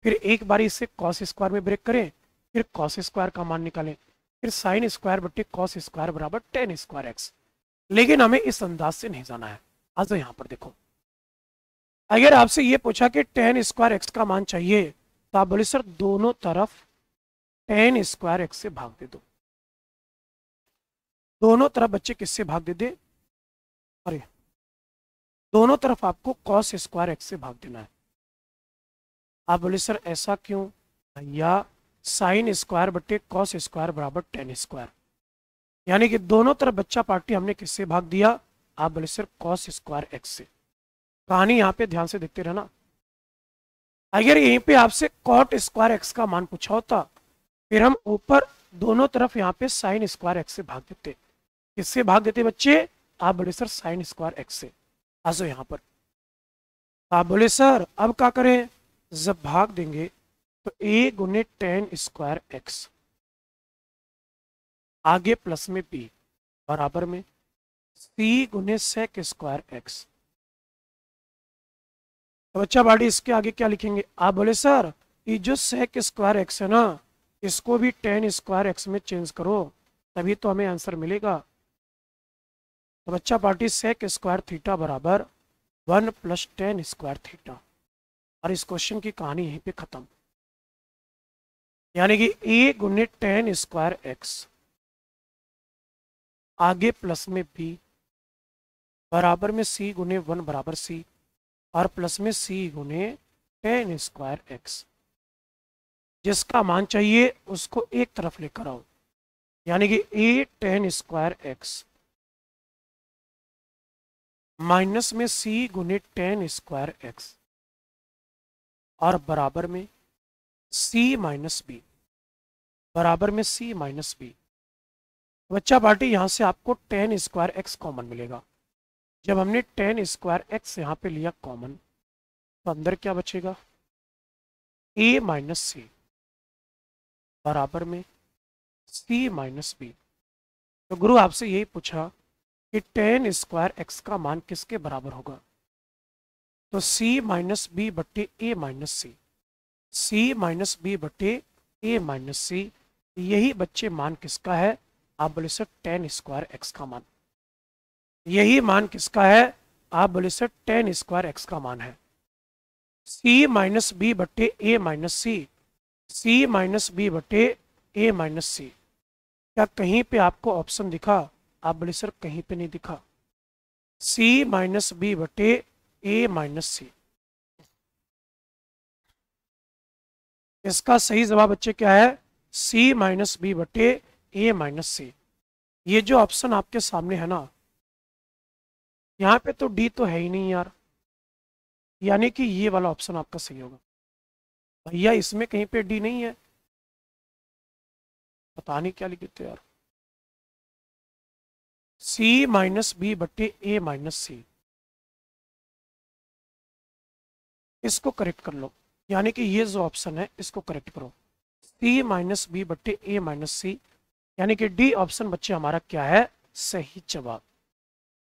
फिर एक बार इसे कॉस स्क्वायर में ब्रेक करें फिर कॉस स्क्वायर का मान निकालें फिर साइन स्क्वायर बट्टे कॉस स्क्वायर बराबर टेन स्क्वायर एक्स लेकिन हमें इस अंदाज से नहीं जाना है आज तो यहाँ पर देखो अगर आपसे ये पूछा कि टेन स्क्वायर एक्स का मान चाहिए तो आप बोले सर दोनों तरफ टेन स्क्वायर एक्स से भाग दे दो दोनों तरफ बच्चे किससे भाग दे दे अरे दोनों तरफ आपको कॉस स्क्वायर एक्स से भाग देना है आप बोले सर ऐसा क्यों या साइन स्क्वायर बटे कॉस स्क्वायर बराबर टेन स्क्वायर यानी कि दोनों तरफ बच्चा पार्टी हमने किससे भाग दिया आप बोले सर कॉस स्क्वायर एक्स से कहानी यहाँ पे ध्यान से देखते रहना अगर यहीं पे आपसे कॉट स्क्वायर एक्स का मान पूछा होता फिर हम ऊपर दोनों तरफ यहाँ पे साइन स्क्वायर एक्स से भाग देते किससे भाग देते बच्चे आप बोले सर साइन स्क्वायर एक्स से आज यहाँ पर आप बोले सर अब क्या करें जब भाग देंगे तो ए गुने टेन स्क्वायर एक्स आगे प्लस में बी बराबर में सी गुने सेक स्क्वायर एक्स तो बच्चा बाड़ी इसके आगे क्या लिखेंगे आप बोले सर ये जो सेक स्क्वायर एक्स है ना इसको भी टेन स्क्वायर एक्स में चेंज करो तभी तो हमें आंसर मिलेगा तो बच्चा पार्टी सेक स्क्वायर थीटा बराबर one plus tan square theta और इस क्वेश्चन की कहानी यहीं पे ख़त्म यानी कि ए गुने टेन स्क्वायर एक्स आगे प्लस में बी बराबर में सी गुने वन बराबर सी और प्लस में सी गुने टेन स्क्वायर एक्स जिसका मान चाहिए उसको एक तरफ लेकर आओ यानी कि A tan square X minus में सी गुने टेन स्क्वायर एक्स और बराबर में सी माइनस बी बराबर में सी माइनस बी बच्चा पार्टी यहाँ से आपको टेन स्क्वायर एक्स कॉमन मिलेगा जब हमने टेन स्क्वायर एक्स यहाँ पे लिया कॉमन तो अंदर क्या बचेगा ए माइनस सी बराबर में सी माइनस बी तो गुरु आपसे यही पूछा कि टेन स्क्वायर एक्स का मान किसके बराबर होगा तो सी माइनस बी बट्टे A minus C C minus B बटे ए माइनस सी यही बच्चे मान किसका है आप बोले सर टेन स्क्वायर एक्स का मान यही मान किसका है आप बोले सर टेन स्क्वायर एक्स का मान है सी माइनस बी बटे A minus C C minus B बटे ए माइनस सी क्या कहीं पे आपको ऑप्शन दिखा आप बोले सर कहीं पे नहीं दिखा सी माइनस बी बटे ए माइनस सी इसका सही जवाब बच्चे क्या है सी माइनस बी बटे ए माइनस सी ये जो ऑप्शन आपके सामने है ना यहाँ पे तो डी तो है ही नहीं यार यानी कि ये वाला ऑप्शन आपका सही होगा भैया इसमें कहीं पे डी नहीं है पता नहीं क्या लिखे थे यार सी माइनस बी बटे ए माइनस सी इसको करेक्ट कर लो यानी कि ये जो ऑप्शन है इसको करेक्ट करो सी माइनस बी बट्टे ए माइनस सी यानी कि डी ऑप्शन बच्चे हमारा क्या है सही जवाब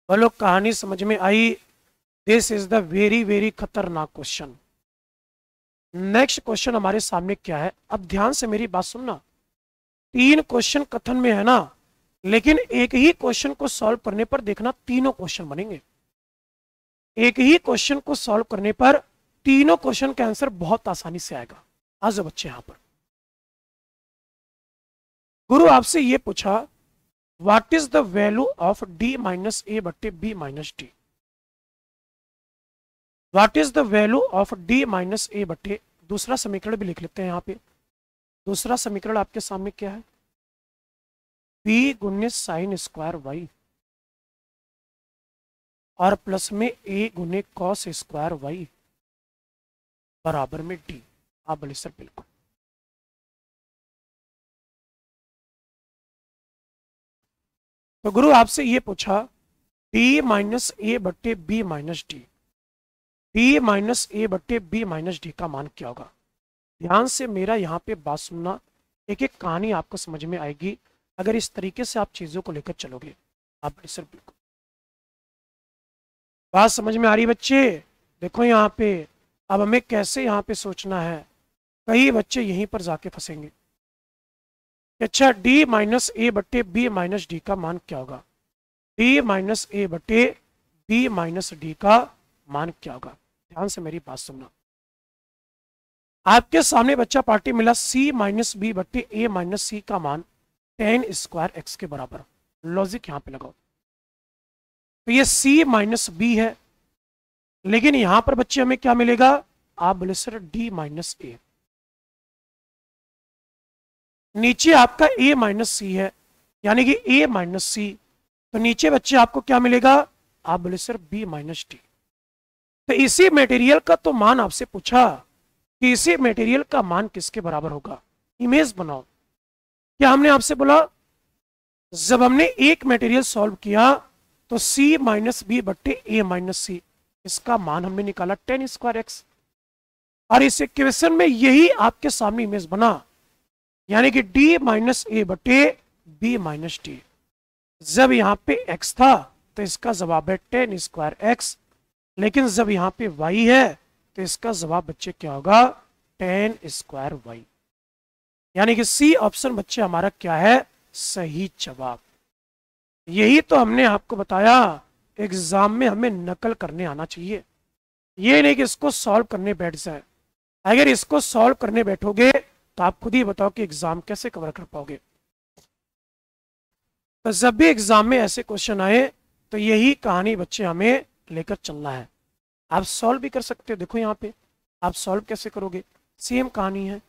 बोलो कहानी समझ में आई this is the very very खतरनाक क्वेश्चन नेक्स्ट क्वेश्चन हमारे सामने क्या है अब ध्यान से मेरी बात सुनना तीन क्वेश्चन कथन में है ना लेकिन एक ही क्वेश्चन को सॉल्व करने पर देखना तीनों क्वेश्चन बनेंगे एक ही क्वेश्चन को सॉल्व करने पर तीनों क्वेश्चन का आंसर बहुत आसानी से आएगा आज बच्चे यहां पर गुरु आपसे ये पूछा what is the value of D minus A बट्टे B minus D what is the value of D minus A बट्टे दूसरा समीकरण भी लिख लेते हैं यहां पे दूसरा समीकरण आपके सामने क्या है बी गुण्य साइन स्क्वायर वाई और प्लस में ए गुने कॉस स्क्वायर वाई बराबर में डी हाँ बोले सर बिल्कुल तो गुरु आपसे ये पूछा डी माइनस ए बट्टे B minus D D minus A बट्टे बी माइनस डी का मान क्या होगा ध्यान से मेरा यहाँ पे बात सुनना एक एक कहानी आपको समझ में आएगी अगर इस तरीके से आप चीज़ों को लेकर चलोगे आप सर बिल्कुल बात समझ में आ रही बच्चे देखो यहाँ पे अब हमें कैसे यहाँ पे सोचना है कई बच्चे यहीं पर जाके फंसेंगे अच्छा डी माइनस ए बटे बी माइनस डी का मान क्या होगा डी माइनस ए बटे बी माइनस डी का मान क्या होगा ध्यान से मेरी बात सुनना आपके सामने बच्चा पार्टी मिला सी माइनस बी बटे ए माइनस सी का मान टेन स्क्वायर एक्स के बराबर लॉजिक यहां पे लगाओ तो ये सी माइनस बी है लेकिन यहां पर बच्चे हमें क्या मिलेगा आप बोले सर डी माइनस ए नीचे आपका ए माइनस सी है यानी कि ए माइनस सी तो नीचे बच्चे आपको क्या मिलेगा आप बोले सर बी माइनस डी तो इसी मटेरियल का तो मान आपसे पूछा कि इसी मटेरियल का मान किसके बराबर होगा इमेज बनाओ क्या हमने आपसे बोला जब हमने एक मटेरियल सॉल्व किया तो सी माइनस बी बट्टे ए माइनस सी इसका मान हमने निकाला टेन स्क्वायर एक्स और इस इक्वेशन में यही आपके सामने इमेज बना यानी कि डी माइनस ए बटे बी माइनस डी जब यहां पे x था तो इसका जवाब है टेन स्क्वायर एक्स लेकिन जब यहां पे y है तो इसका जवाब बच्चे क्या होगा टेन स्क्वायर वाई यानी कि सी ऑप्शन बच्चे हमारा क्या है सही जवाब यही तो हमने आपको बताया एग्जाम में हमें नकल करने आना चाहिए ये नहीं कि इसको सॉल्व करने बैठ जाए अगर इसको सॉल्व करने बैठोगे तो आप खुद ही बताओ कि एग्जाम कैसे कवर कर पाओगे तो जब भी एग्जाम में ऐसे क्वेश्चन आए तो यही कहानी बच्चे हमें लेकर चलना है आप सॉल्व भी कर सकते हो देखो यहाँ पे आप सॉल्व कैसे करोगे सेम कहानी है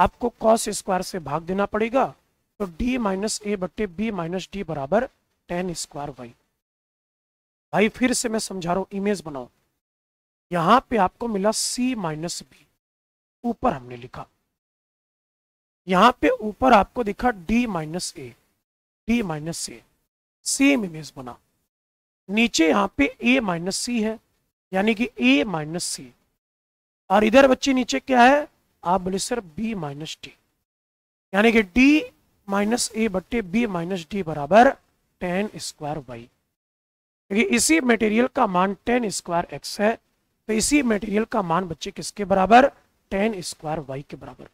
आपको कॉस स्क्वायर से भाग देना पड़ेगा तो डी माइनस ए बट्टे बी माइनस डी बराबर टेन स्क्वायर वाई भाई फिर से मैं समझा रहा हूँ इमेज बनाओ यहाँ पे आपको मिला C माइनस बी ऊपर हमने लिखा यहाँ पे ऊपर आपको दिखा D minus A D minus A same image बना नीचे यहाँ पे A माइनस सी है यानी कि A माइनस सी और इधर बच्चे नीचे क्या है आप बोले सर B माइनस डी यानी कि D माइनस ए बट्टे बी माइनस डी बराबर टेन स्क्वायर वाई क्योंकि इसी मटेरियल का मान टेन स्क्वायर एक्स है तो इसी मटेरियल का मान बच्चे किसके बराबर टेन स्क्वायर वाई के बराबर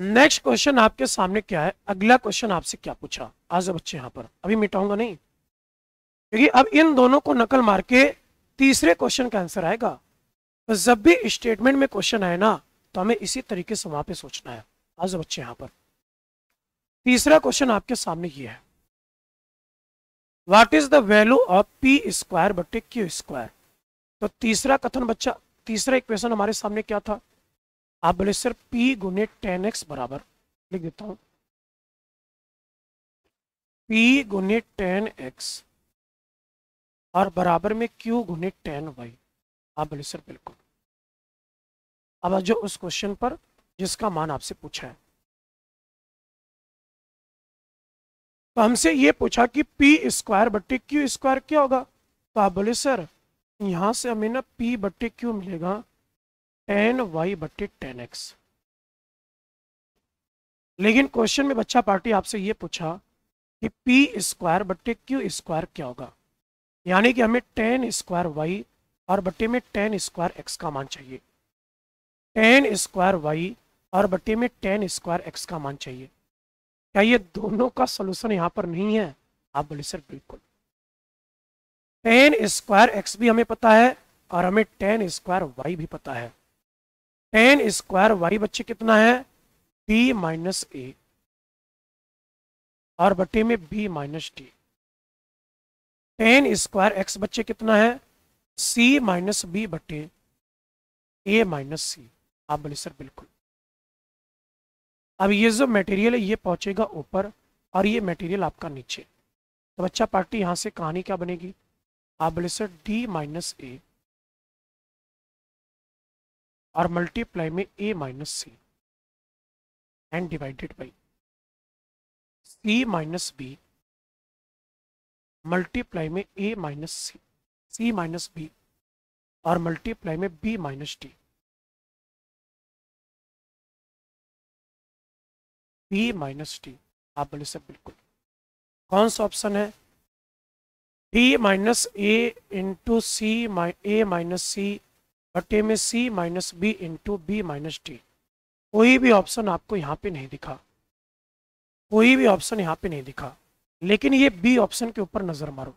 नेक्स्ट क्वेश्चन आपके सामने क्या है अगला क्वेश्चन आपसे क्या पूछा आज बच्चे यहां पर अभी मिटाऊंगा नहीं क्योंकि अब इन दोनों को नकल मार के तीसरे क्वेश्चन का आंसर आएगा तो जब भी स्टेटमेंट में क्वेश्चन आए ना तो हमें इसी तरीके से वहां पर सोचना है आज बच्चे यहां पर तीसरा क्वेश्चन आपके सामने ये है what is the value of P square बटे क्यू स्क्वायर तो तीसरा कथन बच्चा तीसरा इक्वेशन हमारे सामने क्या था आप बोले सर पी गुने टेन एक्स बराबर लिख देता हूं पी गुने टेन एक्स और बराबर में क्यू गुने टेन वाई हाँ बोले सर बिल्कुल अब जो उस क्वेश्चन पर जिसका मान आपसे पूछा है तो हमसे ये पूछा कि पी स्क्वायर बट्टे क्यू स्क्वायर क्या होगा तो आप बोले सर यहां से हमें ना पी बट्टे क्यू मिलेगा टेन वाई बट्टे टेन एक्स लेकिन क्वेश्चन में बच्चा पार्टी आपसे ये पूछा कि पी स्क्वायर बट्टे क्यू स्क्वायर क्या होगा यानी कि हमें टेन स्क्वायर वाई और बट्टे में टेन स्क्वायर एक्स का मान चाहिए टेन स्क्वायर वाई और बट्टे में टेन स्क्वायर एक्स का मान चाहिए क्या ये दोनों का सोल्यूशन यहाँ पर नहीं है आप बोले सर बिल्कुल टेन स्क्वायर एक्स भी हमें पता है और हमें टेन स्क्वायर वाई भी पता है टेन स्क्वायर वाई बच्चे कितना है बी माइनस ए और बटे में B minus D tan square X बच्चे कितना है सी माइनस बी बटे ए माइनस सी आप बोले सर बिल्कुल अब ये जो मटेरियल है ये पहुंचेगा ऊपर और ये मटेरियल आपका नीचे तो बच्चा पार्टी यहां से कहानी क्या बनेगी आप बोले सर डी माइनस ए और मल्टीप्लाई में A minus C and divided by C minus B multiply में A minus C C minus B और मल्टीप्लाई में B minus D B minus D आप बोले सर बिल्कुल कौन सा ऑप्शन है D minus A into C A minus C बटे में C minus B into B minus D कोई भी ऑप्शन आपको यहां पे नहीं दिखा कोई भी ऑप्शन यहां पे नहीं दिखा लेकिन ये बी ऑप्शन के ऊपर नज़र मारो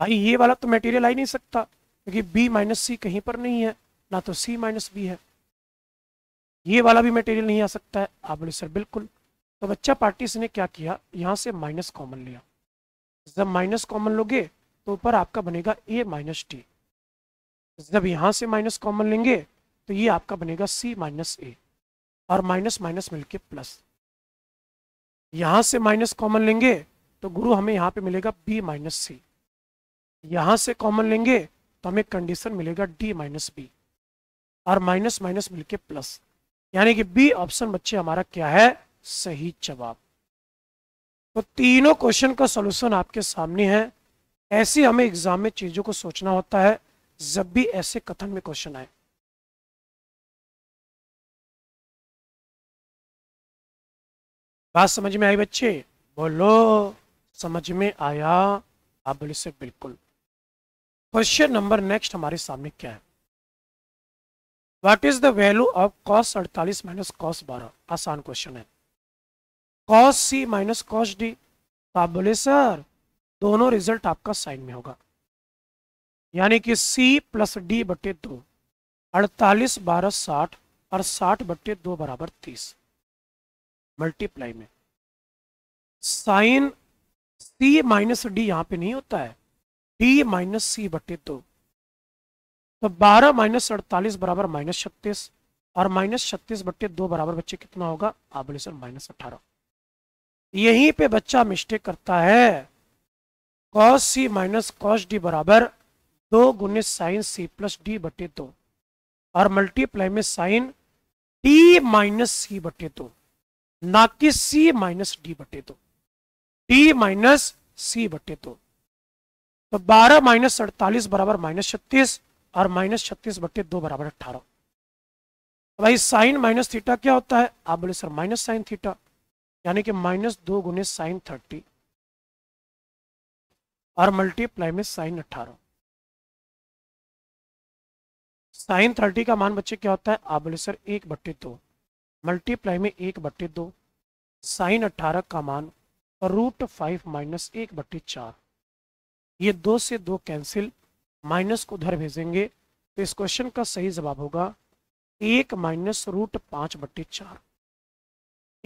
भाई ये वाला तो मटेरियल आ ही नहीं सकता क्योंकि बी माइनस सी कहीं पर नहीं है ना तो सी माइनस बी है ये वाला भी मटेरियल नहीं आ सकता है आप बोले सर बिल्कुल तो बच्चा पार्टी ने क्या किया यहाँ से माइनस कॉमन लिया जब माइनस कॉमन लोगे तो ऊपर आपका बनेगा ए माइनस टी जब यहाँ से माइनस कॉमन लेंगे तो ये आपका बनेगा सी माइनस ए और माइनस माइनस मिलके प्लस यहाँ से माइनस कॉमन लेंगे तो गुरु हमें यहाँ पे मिलेगा बी माइनस सी यहाँ से कॉमन लेंगे तो हमें कंडीशन मिलेगा डी माइनस बी और माइनस माइनस मिलके प्लस यानी कि बी ऑप्शन बच्चे हमारा क्या है सही जवाब तो तीनों क्वेश्चन का सोल्यूशन आपके सामने है ऐसे हमें एग्जाम में चीजों को सोचना होता है जब भी ऐसे कथन में क्वेश्चन आए बात समझ में आई बच्चे बोलो समझ में आया आप बोले से बिल्कुल क्वेश्चन नंबर नेक्स्ट हमारे सामने क्या है what is the value of cos अड़तालीस माइनस कॉस बारह आसान क्वेश्चन है cos C minus cos D आप बोले सर दोनों रिजल्ट आपका साइन में होगा यानी कि सी प्लस डी बटे दो अड़तालीस बारह साठ और साठ बटे दो बराबर तीस मल्टीप्लाई में साइन सी माइनस डी यहाँ पे नहीं होता है डी माइनस सी बटे दो तो बारह माइनस अड़तालीस बराबर माइनस छत्तीस और माइनस छत्तीस बटे दो बराबर बच्चे कितना होगा आबले सर माइनस अठारह यहीं पे बच्चा मिस्टेक करता है cos C minus cos D बराबर दो गुने साइन सी प्लस डी बटे दो और मल्टीप्लाई में साइन डी माइनस सी बटे दो ना कि सी माइनस डी बटे दो टी माइनस सी बटे दो तो बारह माइनस अड़तालीस बराबर माइनस छत्तीस और माइनस छत्तीस बटे दो बराबर अठारह तो भाई साइन माइनस थीटा क्या होता है आप बोले सर माइनस साइन थीटा यानी कि माइनस दो गुने साइन थर्टी और मल्टीप्लाई में साइन अट्ठारह साइन थर्टी का मान बच्चे क्या होता है आप बोले सर एक बट्टे दो मल्टीप्लाई में एक बट्टे दो साइन अट्ठारह का मान रूट फाइव माइनस एक बट्टी चार ये दो से दो कैंसिल माइनस को उधर भेजेंगे तो इस क्वेश्चन का सही जवाब होगा एक माइनस रूट पांच बट्टी चार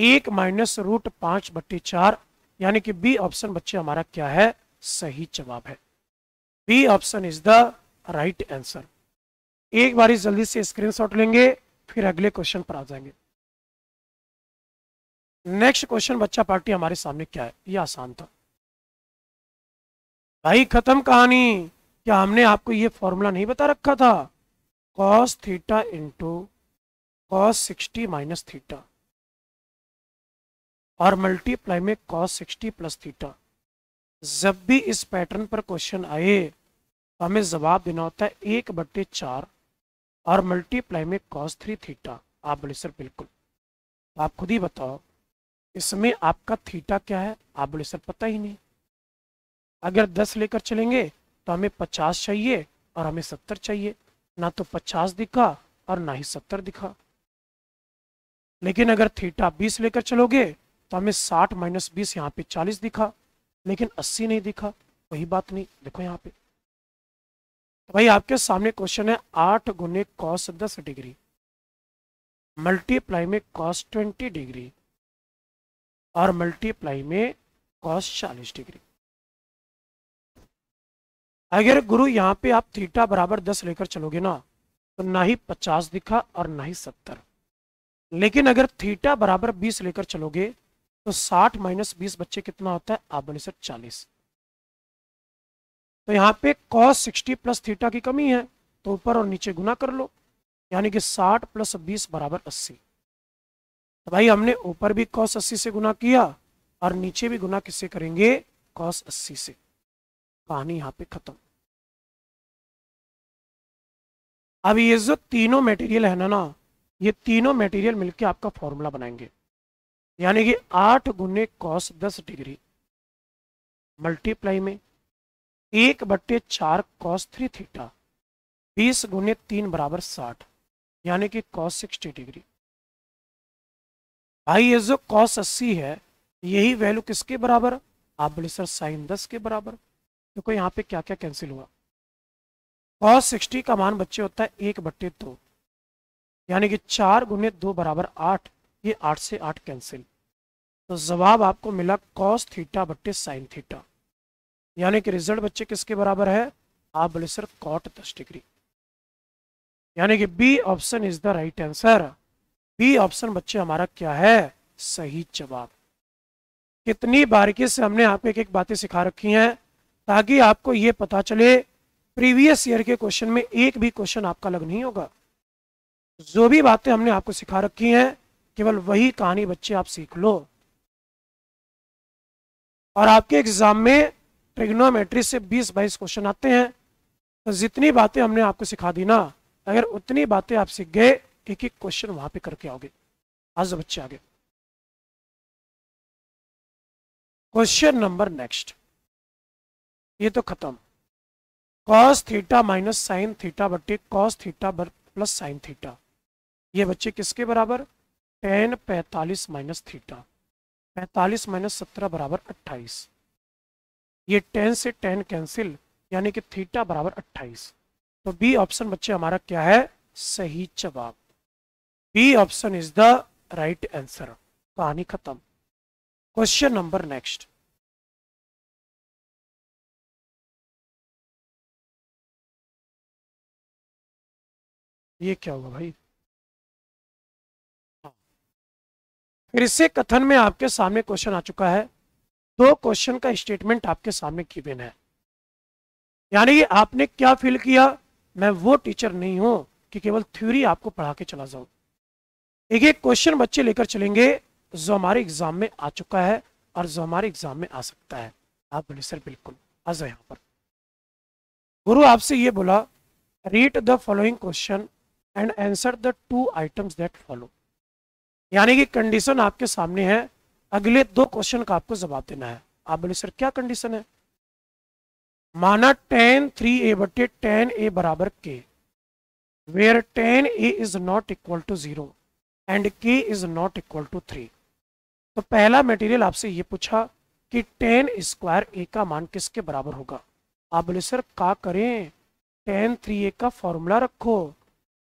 एक माइनस रूट पांच बट्टी चार यानी कि बी ऑप्शन बच्चे हमारा क्या है सही जवाब है B option is the right answer एक बारी जल्दी से स्क्रीनशॉट लेंगे फिर अगले क्वेश्चन पर आ जाएंगे नेक्स्ट क्वेश्चन बच्चा पार्टी हमारे सामने क्या है ये आसान था भाई खत्म कहानी क्या हमने आपको ये फॉर्मूला नहीं बता रखा था cos theta into cos sixty minus theta और मल्टीप्लाई में कॉस सिक्सटी प्लस थीटा जब भी इस पैटर्न पर क्वेश्चन आए तो हमें जवाब देना होता है एक बट्टे चार और मल्टीप्लाई में कॉस थ्री थीटा आप बोले सर बिल्कुल आप खुद ही बताओ इसमें आपका थीटा क्या है आप बोले सर पता ही नहीं अगर दस लेकर चलेंगे तो हमें पचास चाहिए और हमें सत्तर चाहिए ना तो पचास दिखा और ना ही सत्तर दिखा लेकिन अगर थीटा बीस लेकर चलोगे तो हमें साठ माइनस बीस यहाँ पे चालीस दिखा लेकिन अस्सी नहीं दिखा वही बात नहीं देखो यहाँ पे तो भाई आपके सामने क्वेश्चन है आठ गुने कॉस दस डिग्री मल्टीप्लाई में कॉस ट्वेंटी डिग्री और मल्टीप्लाई में कॉस चालीस डिग्री अगर गुरु यहाँ पे आप थीटा बराबर दस लेकर चलोगे ना तो ना ही पचास दिखा और ना ही सत्तर लेकिन अगर थीटा बराबर बीस लेकर चलोगे तो साठ माइनस बीस बच्चे कितना होता है आप बने सर चालीस तो यहाँ पे कॉस सिक्सटी प्लस थीटा की कमी है तो ऊपर और नीचे गुना कर लो यानी कि साठ प्लस बीस बराबर अस्सी तो भाई हमने ऊपर भी कॉस अस्सी से गुना किया और नीचे भी गुना किससे करेंगे कॉस अस्सी से पानी यहां पे खत्म अब ये जो तीनों मटेरियल है ना ना ये तीनों मटेरियल मिलके आपका फॉर्मूला बनाएंगे यानी कि आठ गुने कॉस दस डिग्री मल्टीप्लाई में एक बट्टे चार कॉस थ्री थीटा बीस गुने तीन बराबर साठ यानी कि कॉस सिक्सटी डिग्री आई जो कॉस अस्सी है यही वैल्यू किसके बराबर आप बोले सर साइन दस के बराबर देखो तो यहाँ पे क्या क्या कैंसिल हुआ कॉस सिक्सटी का मान बच्चे होता है एक बट्टे दो यानी कि चार गुने दो बराबर आठ ये आठ से आठ कैंसिल तो जवाब आपको मिला कॉस थीटा बट्टे साइन थीटा यानी कि रिजल्ट बच्चे किसके बराबर है आप बोले सर कॉट दस डिग्री यानी कि B option is the right answer B option बच्चे हमारा क्या है सही जवाब कितनी बारीकी से हमने आपको एक एक बातें सिखा रखी हैं ताकि आपको ये पता चले प्रीवियस ईयर के क्वेश्चन में एक भी क्वेश्चन आपका लग नहीं होगा जो भी बातें हमने आपको सिखा रखी हैं केवल वही कहानी बच्चे आप सीख लो और आपके एग्जाम में ट्रिग्नोमेट्री से 20 बाईस क्वेश्चन आते हैं तो जितनी बातें हमने आपको सिखा दी ना अगर उतनी बातें आप सीख गए एक एक क्वेश्चन वहां पे करके आओगे आज बच्चे आगे क्वेश्चन नंबर नेक्स्ट ये तो खत्म cos theta minus sine theta बटे cos theta plus sine theta ये बच्चे किसके बराबर टेन पैंतालीस माइनस थीटा पैंतालीस माइनस सत्रह बराबर अट्ठाईस ये टेन से टेन कैंसिल यानी कि थीटा बराबर अट्ठाईस तो बी ऑप्शन बच्चे हमारा क्या है सही जवाब B option is the right answer कहानी खत्म क्वेश्चन नंबर नेक्स्ट ये क्या हुआ भाई फिर इससे कथन में आपके सामने क्वेश्चन आ चुका है दो क्वेश्चन का स्टेटमेंट आपके सामने बेन है यानी कि आपने क्या फील किया मैं वो टीचर नहीं हूं कि केवल थ्योरी आपको पढ़ा के चला जाऊं एक एक क्वेश्चन बच्चे लेकर चलेंगे जो हमारे एग्जाम में आ चुका है और जो हमारे एग्जाम में आ सकता है आप बोले सर बिल्कुल आ जाओ यहाँ पर गुरु आपसे ये बोला read the following question and answer the two items that follow यानी कि कंडीशन आपके सामने है अगले दो क्वेश्चन का आपको जवाब देना है आप बोले सर क्या कंडीशन है माना टेन थ्री ए बटे टेन ए बराबर K where tan A is not equal to zero and K is not equal to three तो पहला मटेरियल आपसे ये पूछा कि टेन स्क्वायर ए का मान किसके बराबर होगा आप बोले सर का करें टेन थ्री ए का फॉर्मूला रखो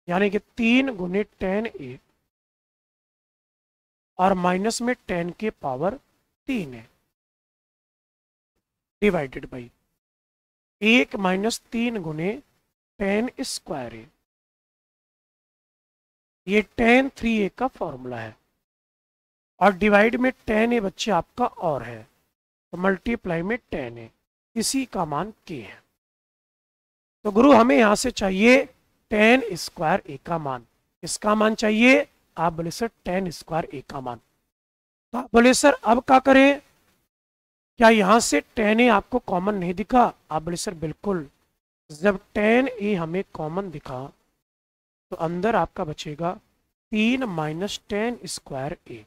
यानी कि तीन गुने टेन ए और माइनस में टेन के पावर तीन है डिवाइडेड बाई एक माइनस तीन गुने टेन स्क्वायर है ये टेन थ्री ए का फॉर्मूला है और डिवाइड में टेन ए बच्चे आपका और है तो मल्टीप्लाई में टेन ए इसी का मान के है तो गुरु हमें यहां से चाहिए टेन स्क्वायर ए का मान इसका मान चाहिए आप बोले सर टेन स्क्वायर ए का मान तो आप बोले सर अब क्या करें क्या यहां से टेन ए आपको कॉमन नहीं दिखा आप बोले सर बिल्कुल जब टेन ए हमें कॉमन दिखा तो अंदर आपका बचेगा तीन minus tan square A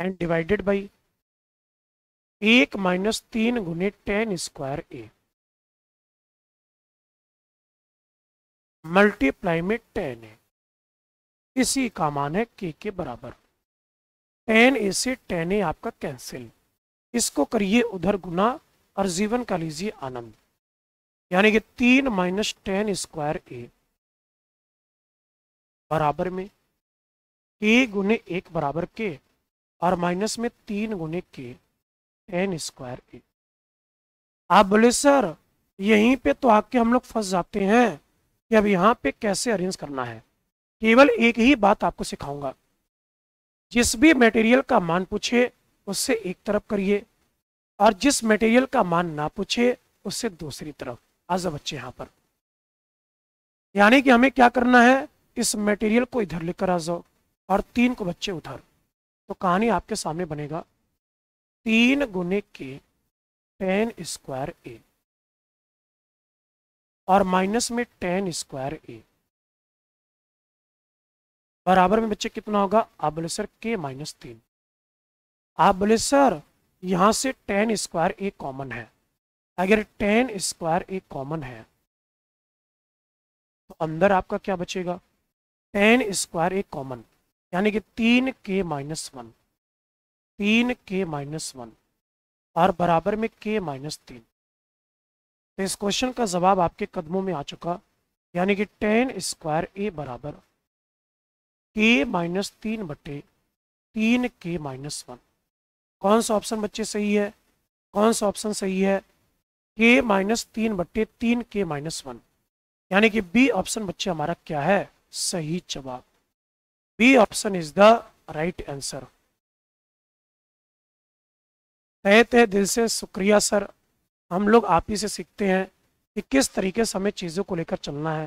and divided by एक माइनस तीन गुने टेन स्क्वायर ए मल्टीप्लाई में टेन ए इसी का मान है के के बराबर टेन ए से टेन ए आपका कैंसिल इसको करिए उधर गुना और जीवन का लीजिए आनंद यानी कि तीन माइनस टेन स्क्वायर ए बराबर में ए गुने एक बराबर के और माइनस में तीन गुने के टेन स्क्वायर ए आप बोले सर यहीं पे तो आके हम लोग फंस जाते हैं कि अब यहाँ पे कैसे अरेंज करना है केवल एक ही बात आपको सिखाऊंगा जिस भी मटेरियल का मान पूछे उससे एक तरफ करिए और जिस मटेरियल का मान ना पूछे उससे दूसरी तरफ आज बच्चे यहां पर यानी कि हमें क्या करना है इस मटेरियल को इधर लेकर आ जाओ और तीन को बच्चे उधर तो कहानी आपके सामने बनेगा तीन गुने के टेन स्क्वायर ए और माइनस में टेन स्क्वायर ए बराबर में बच्चे कितना होगा आप बोले सर के माइनस तीन आप बोले सर यहां से टेन स्क्वायर ए कॉमन है अगर टेन स्क्वायर एक कॉमन है तो अंदर आपका क्या बचेगा टेन स्क्वायर एक कॉमन यानी कि तीन के माइनस वन तीन के माइनस वन और बराबर में के माइनस तीन तो इस क्वेश्चन का जवाब आपके कदमों में आ चुका यानी कि टेन स्क्वायर ए बराबर के माइनस तीन बटे तीन के माइनस वन कौन सा ऑप्शन बच्चे सही है कौन सा ऑप्शन सही है के माइनस तीन बट्टे तीन के माइनस वन यानी कि बी ऑप्शन बच्चे हमारा क्या है सही जवाब B option is the right answer तय तय दिल से शुक्रिया सर हम लोग आप ही से सीखते हैं कि किस तरीके से हमें चीज़ों को लेकर चलना है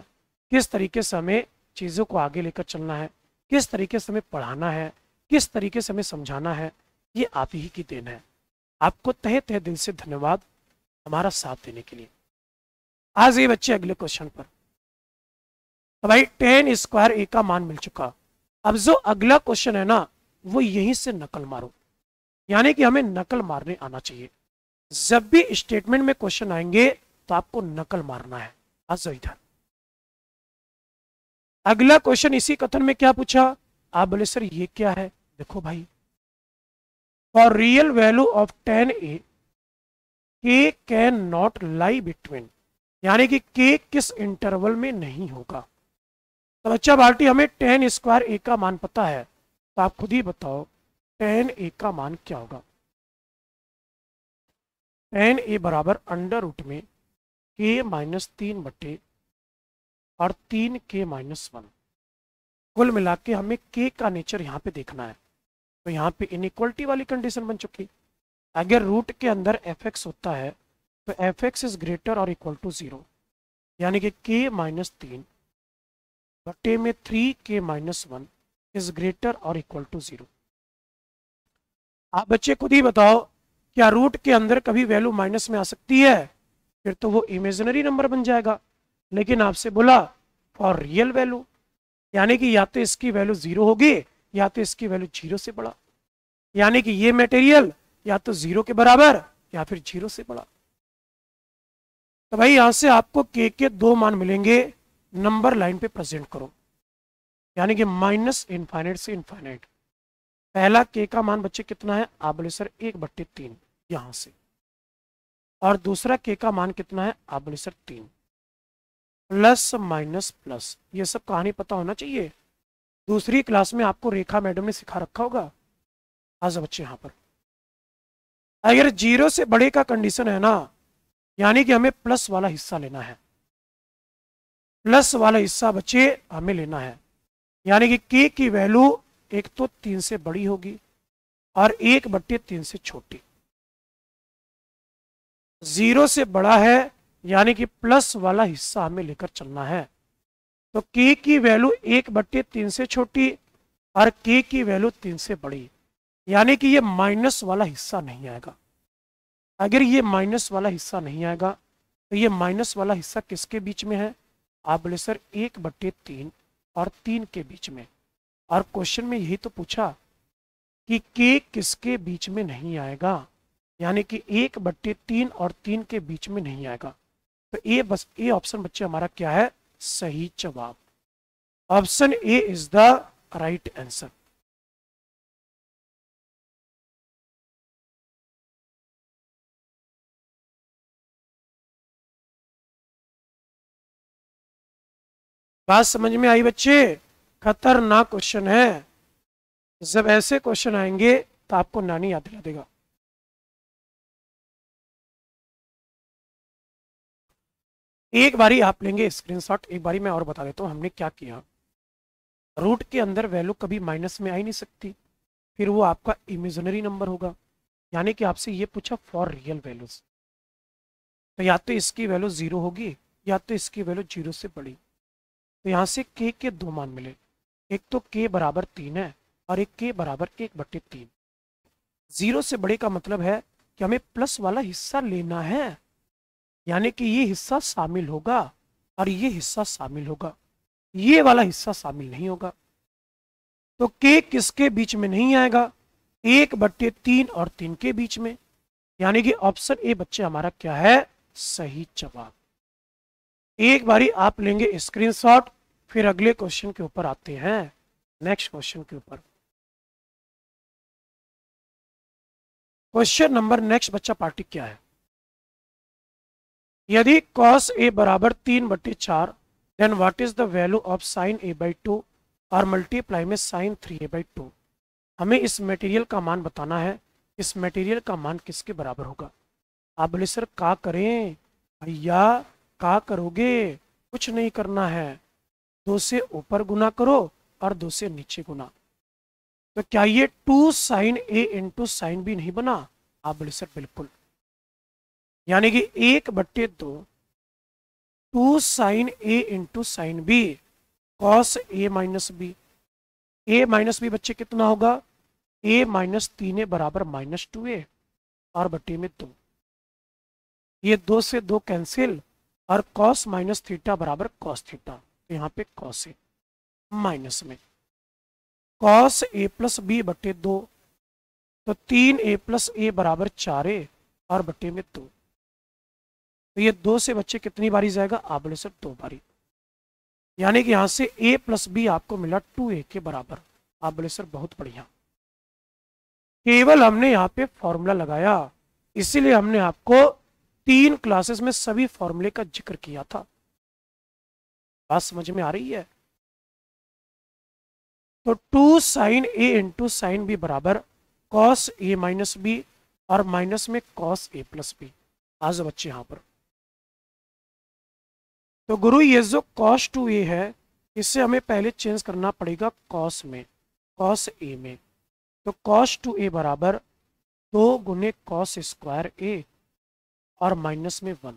किस तरीके से हमें चीज़ों को आगे लेकर चलना है किस तरीके से हमें पढ़ाना है किस तरीके से हमें समझाना है ये आप ही की देन है आपको तहे तहे दिल से धन्यवाद हमारा साथ देने के लिए आज ये बच्चे अगले क्वेश्चन पर तो भाई टेन स्क्वायर ए का मान मिल चुका अब जो अगला क्वेश्चन है ना वो यहीं से नकल मारो यानी कि हमें नकल मारने आना चाहिए जब भी स्टेटमेंट में क्वेश्चन आएंगे तो आपको नकल मारना है आज इधर अगला क्वेश्चन इसी कथन में क्या पूछा आप बोले सर ये क्या है देखो भाई और real value of tan A के कैन नॉट लाई बिटवीन यानी कि के किस इंटरवल में नहीं होगा तो बच्चा बाल्टी हमें टेन स्क्वायर ए का मान पता है तो आप खुद ही बताओ टेन ए का मान क्या होगा टेन ए बराबर अंडर रूट में के माइनस तीन बटे और तीन के माइनस वन कुल मिला के हमें के का नेचर यहाँ पे देखना है तो यहाँ पे इनक्वलिटी वाली कंडीशन बन चुकी है अगर रूट के अंदर एफ एक्स होता है तो एफ एक्स इज ग्रेटर और इक्वल टू ज़ीरो यानी कि के माइनस तीन बटे में three k minus one is greater और इक्वल टू ज़ीरो आप बच्चे खुद ही बताओ क्या रूट के अंदर कभी वैल्यू माइनस में आ सकती है फिर तो वो इमेजनरी नंबर बन जाएगा लेकिन आपसे बोला फॉर रियल वैल्यू यानी कि या तो इसकी वैल्यू ज़ीरो होगी या तो इसकी वैल्यू जीरो से बड़ा यानी कि ये मटेरियल या तो जीरो के बराबर या फिर जीरो से बड़ा तो भाई यहां से आपको के के दो मान मिलेंगे नंबर लाइन पे प्रेजेंट करो यानी कि माइनस इनफाइनाइट से इनफाइनाइट पहला के का मान बच्चे कितना है आबलेसर सर एक बट्टे तीन यहां से और दूसरा के का मान कितना है आबलेसर सर तीन प्लस माइनस प्लस ये सब कहानी पता होना चाहिए दूसरी क्लास में आपको रेखा मैडम ने सिखा रखा होगा आज बच्चे यहां पर अगर जीरो से बड़े का कंडीशन है ना यानी कि हमें प्लस वाला हिस्सा लेना है प्लस वाला हिस्सा बच्चे हमें लेना है यानी कि के की वैल्यू एक तो तीन से बड़ी होगी और एक बट्टे तीन से छोटी जीरो से बड़ा है यानी कि प्लस वाला हिस्सा हमें लेकर चलना है तो के की वैल्यू एक बट्टे तीन से छोटी और के की वैल्यू तीन से बड़ी यानी कि ये माइनस वाला हिस्सा नहीं आएगा अगर ये माइनस वाला हिस्सा नहीं आएगा तो ये माइनस वाला हिस्सा किसके बीच में है आप बोले सर एक बट्टे तीन और तीन के बीच में और क्वेश्चन में यही तो पूछा कि के किसके बीच में नहीं आएगा यानी कि एक बट्टे तीन और तीन के बीच में नहीं आएगा तो ए बस ए ऑप्शन बच्चे हमारा क्या है सही जवाब option A is the right answer बात समझ में आई बच्चे खतरनाक क्वेश्चन है जब ऐसे क्वेश्चन आएंगे तो आपको नानी याद दिला देगा एक बारी आप लेंगे स्क्रीनशॉट एक बारी मैं और बता देता हूँ हमने क्या किया रूट के अंदर वैल्यू कभी माइनस में आ ही नहीं सकती फिर वो आपका इमेजनरी नंबर होगा यानी कि आपसे ये पूछा फॉर रियल वैल्यूज तो या तो इसकी वैल्यू जीरो होगी या तो इसकी वैल्यू जीरो से बड़ी तो यहाँ से के के दो मान मिले एक तो के बराबर तीन है और एक के बराबर एक बट्टे तीन जीरो से बड़े का मतलब है कि हमें प्लस वाला हिस्सा लेना है यानी कि ये हिस्सा शामिल होगा और ये हिस्सा शामिल होगा ये वाला हिस्सा शामिल नहीं होगा तो के किसके बीच में नहीं आएगा एक बट्टे तीन और तीन के बीच में यानी कि ऑप्शन ए बच्चे हमारा क्या है सही जवाब एक बारी आप लेंगे स्क्रीनशॉट फिर अगले क्वेश्चन के ऊपर आते हैं नेक्स्ट क्वेश्चन के ऊपर क्वेश्चन नंबर नेक्स्ट बच्चा पार्टी क्या है यदि कॉस ए बराबर तीन बटे चार then what is the value of sin A by two और मल्टीप्लाई में sin three A by two हमें इस मटेरियल का मान बताना है इस मटेरियल का मान किसके बराबर होगा आप बोले सर का करें भैया का करोगे कुछ नहीं करना है दो से ऊपर गुना करो और दो से नीचे गुना तो क्या ये two sin A into sin B नहीं बना आप बोले सर बिल्कुल यानी कि एक बट्टे दो two sin A into sin B cos A minus B A minus B बच्चे कितना होगा ए माइनस तीन ए बराबर माइनस टू ए और बट्टे में दो ये दो से दो कैंसिल और कॉस माइनस थीटा बराबर कॉस थीटा तो यहाँ पे कॉस ए माइनस में कॉस ए प्लस बी बटे दो तो तीन ए प्लस ए बराबर चार ए और बटे में दो तो ये दो से बच्चे कितनी बारी जाएगा आप बोले सर दो बारी यानी कि यहाँ से ए प्लस बी आपको मिला टू ए के बराबर आप बोले सर बहुत बढ़िया केवल हमने यहाँ पे फॉर्मूला लगाया इसीलिए हमने आपको तीन क्लासेस में सभी फॉर्मूले का जिक्र किया था बात समझ में आ रही है तो two sin A into sin B बराबर कॉस ए माइनस बी और माइनस में कॉस ए प्लस बी आज बच्चे यहां पर तो गुरु ये जो कॉस टू ए है इसे हमें पहले चेंज करना पड़ेगा कॉस में कॉस ए में तो कॉस टू ए बराबर दो गुने कॉस स्क्वायर ए और माइनस में वन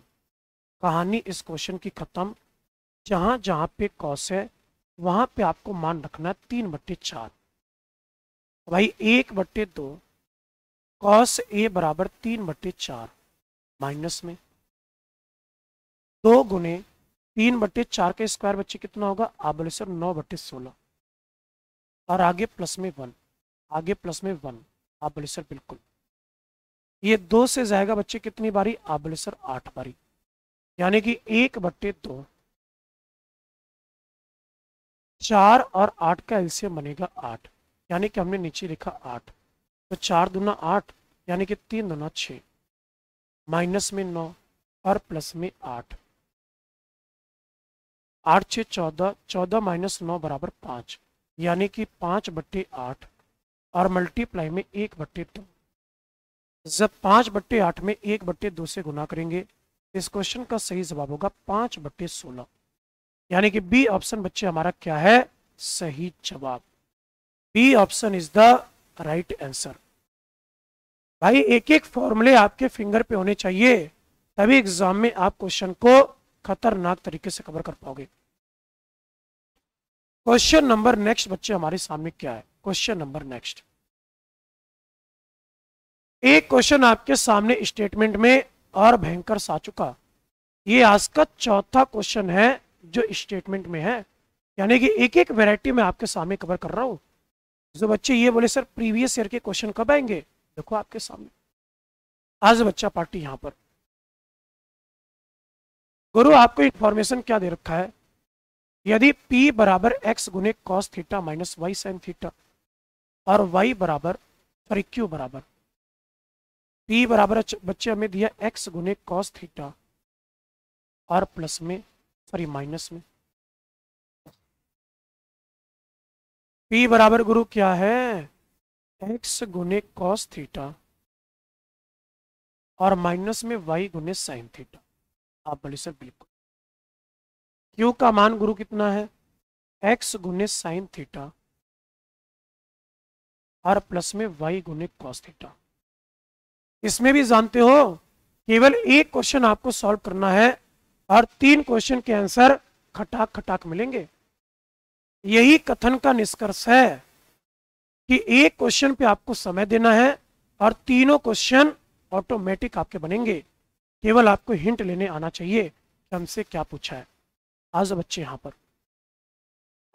कहानी इस क्वेश्चन की ख़त्म जहां जहां पे कॉस है वहां पे आपको मान रखना है तीन बट्टे चार भाई एक बट्टे दो कॉस ए बराबर तीन बट्टे चार माइनस में दो गुने तीन बट्टे चार का स्क्वायर बच्चे कितना होगा आप बोले सर नौ बट्टे सोलह और आगे प्लस में वन आगे प्लस में वन आप बोले सर बिल्कुल ये दो से जाएगा बच्चे कितनी बारी आप बोले सर आठ बारी यानी कि एक बट्टे दो चार और आठ का एलसीएम बनेगा आठ यानी कि हमने नीचे लिखा आठ तो चार दुना आठ यानी कि तीन दुना छ माइनस में नौ और प्लस में आठ आठ छ चौदह चौदह माइनस नौ बराबर पांच यानी कि पांच बट्टे आठ और मल्टीप्लाई में एक बट्टे दो जब पांच बट्टे आठ में एक बट्टे दो से गुना करेंगे तो इस क्वेश्चन का सही जवाब होगा पांच बट्टे सोलह यानी कि बी ऑप्शन बच्चे हमारा क्या है सही जवाब B option is the right answer भाई एक एक फॉर्मूले आपके फिंगर पे होने चाहिए तभी एग्जाम में आप क्वेश्चन को खतरनाक तरीके से कवर कर पाओगे क्वेश्चन नंबर नेक्स्ट बच्चे हमारे सामने क्या है क्वेश्चन नंबर नेक्स्ट एक क्वेश्चन आपके सामने स्टेटमेंट में और भयंकर सा चुका ये आज का चौथा क्वेश्चन है जो स्टेटमेंट में है यानी कि एक एक वैरायटी में आपके सामने कवर कर रहा हूँ जो बच्चे ये बोले सर प्रीवियस ईयर के क्वेश्चन कब आएंगे देखो आपके सामने आज बच्चा पार्टी यहाँ पर गुरु आपको इन्फॉर्मेशन क्या दे रखा है यदि p बराबर एक्स गुने cos theta minus y sin theta और y बराबर सॉरी q बराबर P बराबर बच्चे हमें दिया एक्स गुने कॉस थीटा और प्लस में सॉरी माइनस में पी बराबर गुरु क्या है एक्स गुने कॉस थीटा और माइनस में वाई गुने साइन थीटा आप बोले सर बिल्कुल क्यू का मान गुरु कितना है एक्स गुने साइन थीटा और प्लस में वाई गुने कॉस थीटा इसमें भी जानते हो केवल एक क्वेश्चन आपको सॉल्व करना है और तीन क्वेश्चन के आंसर खटाक खटाक मिलेंगे यही कथन का निष्कर्ष है कि एक क्वेश्चन पे आपको समय देना है और तीनों क्वेश्चन ऑटोमेटिक आपके बनेंगे केवल आपको हिंट लेने आना चाहिए कि हमसे क्या पूछा है आज बच्चे यहां पर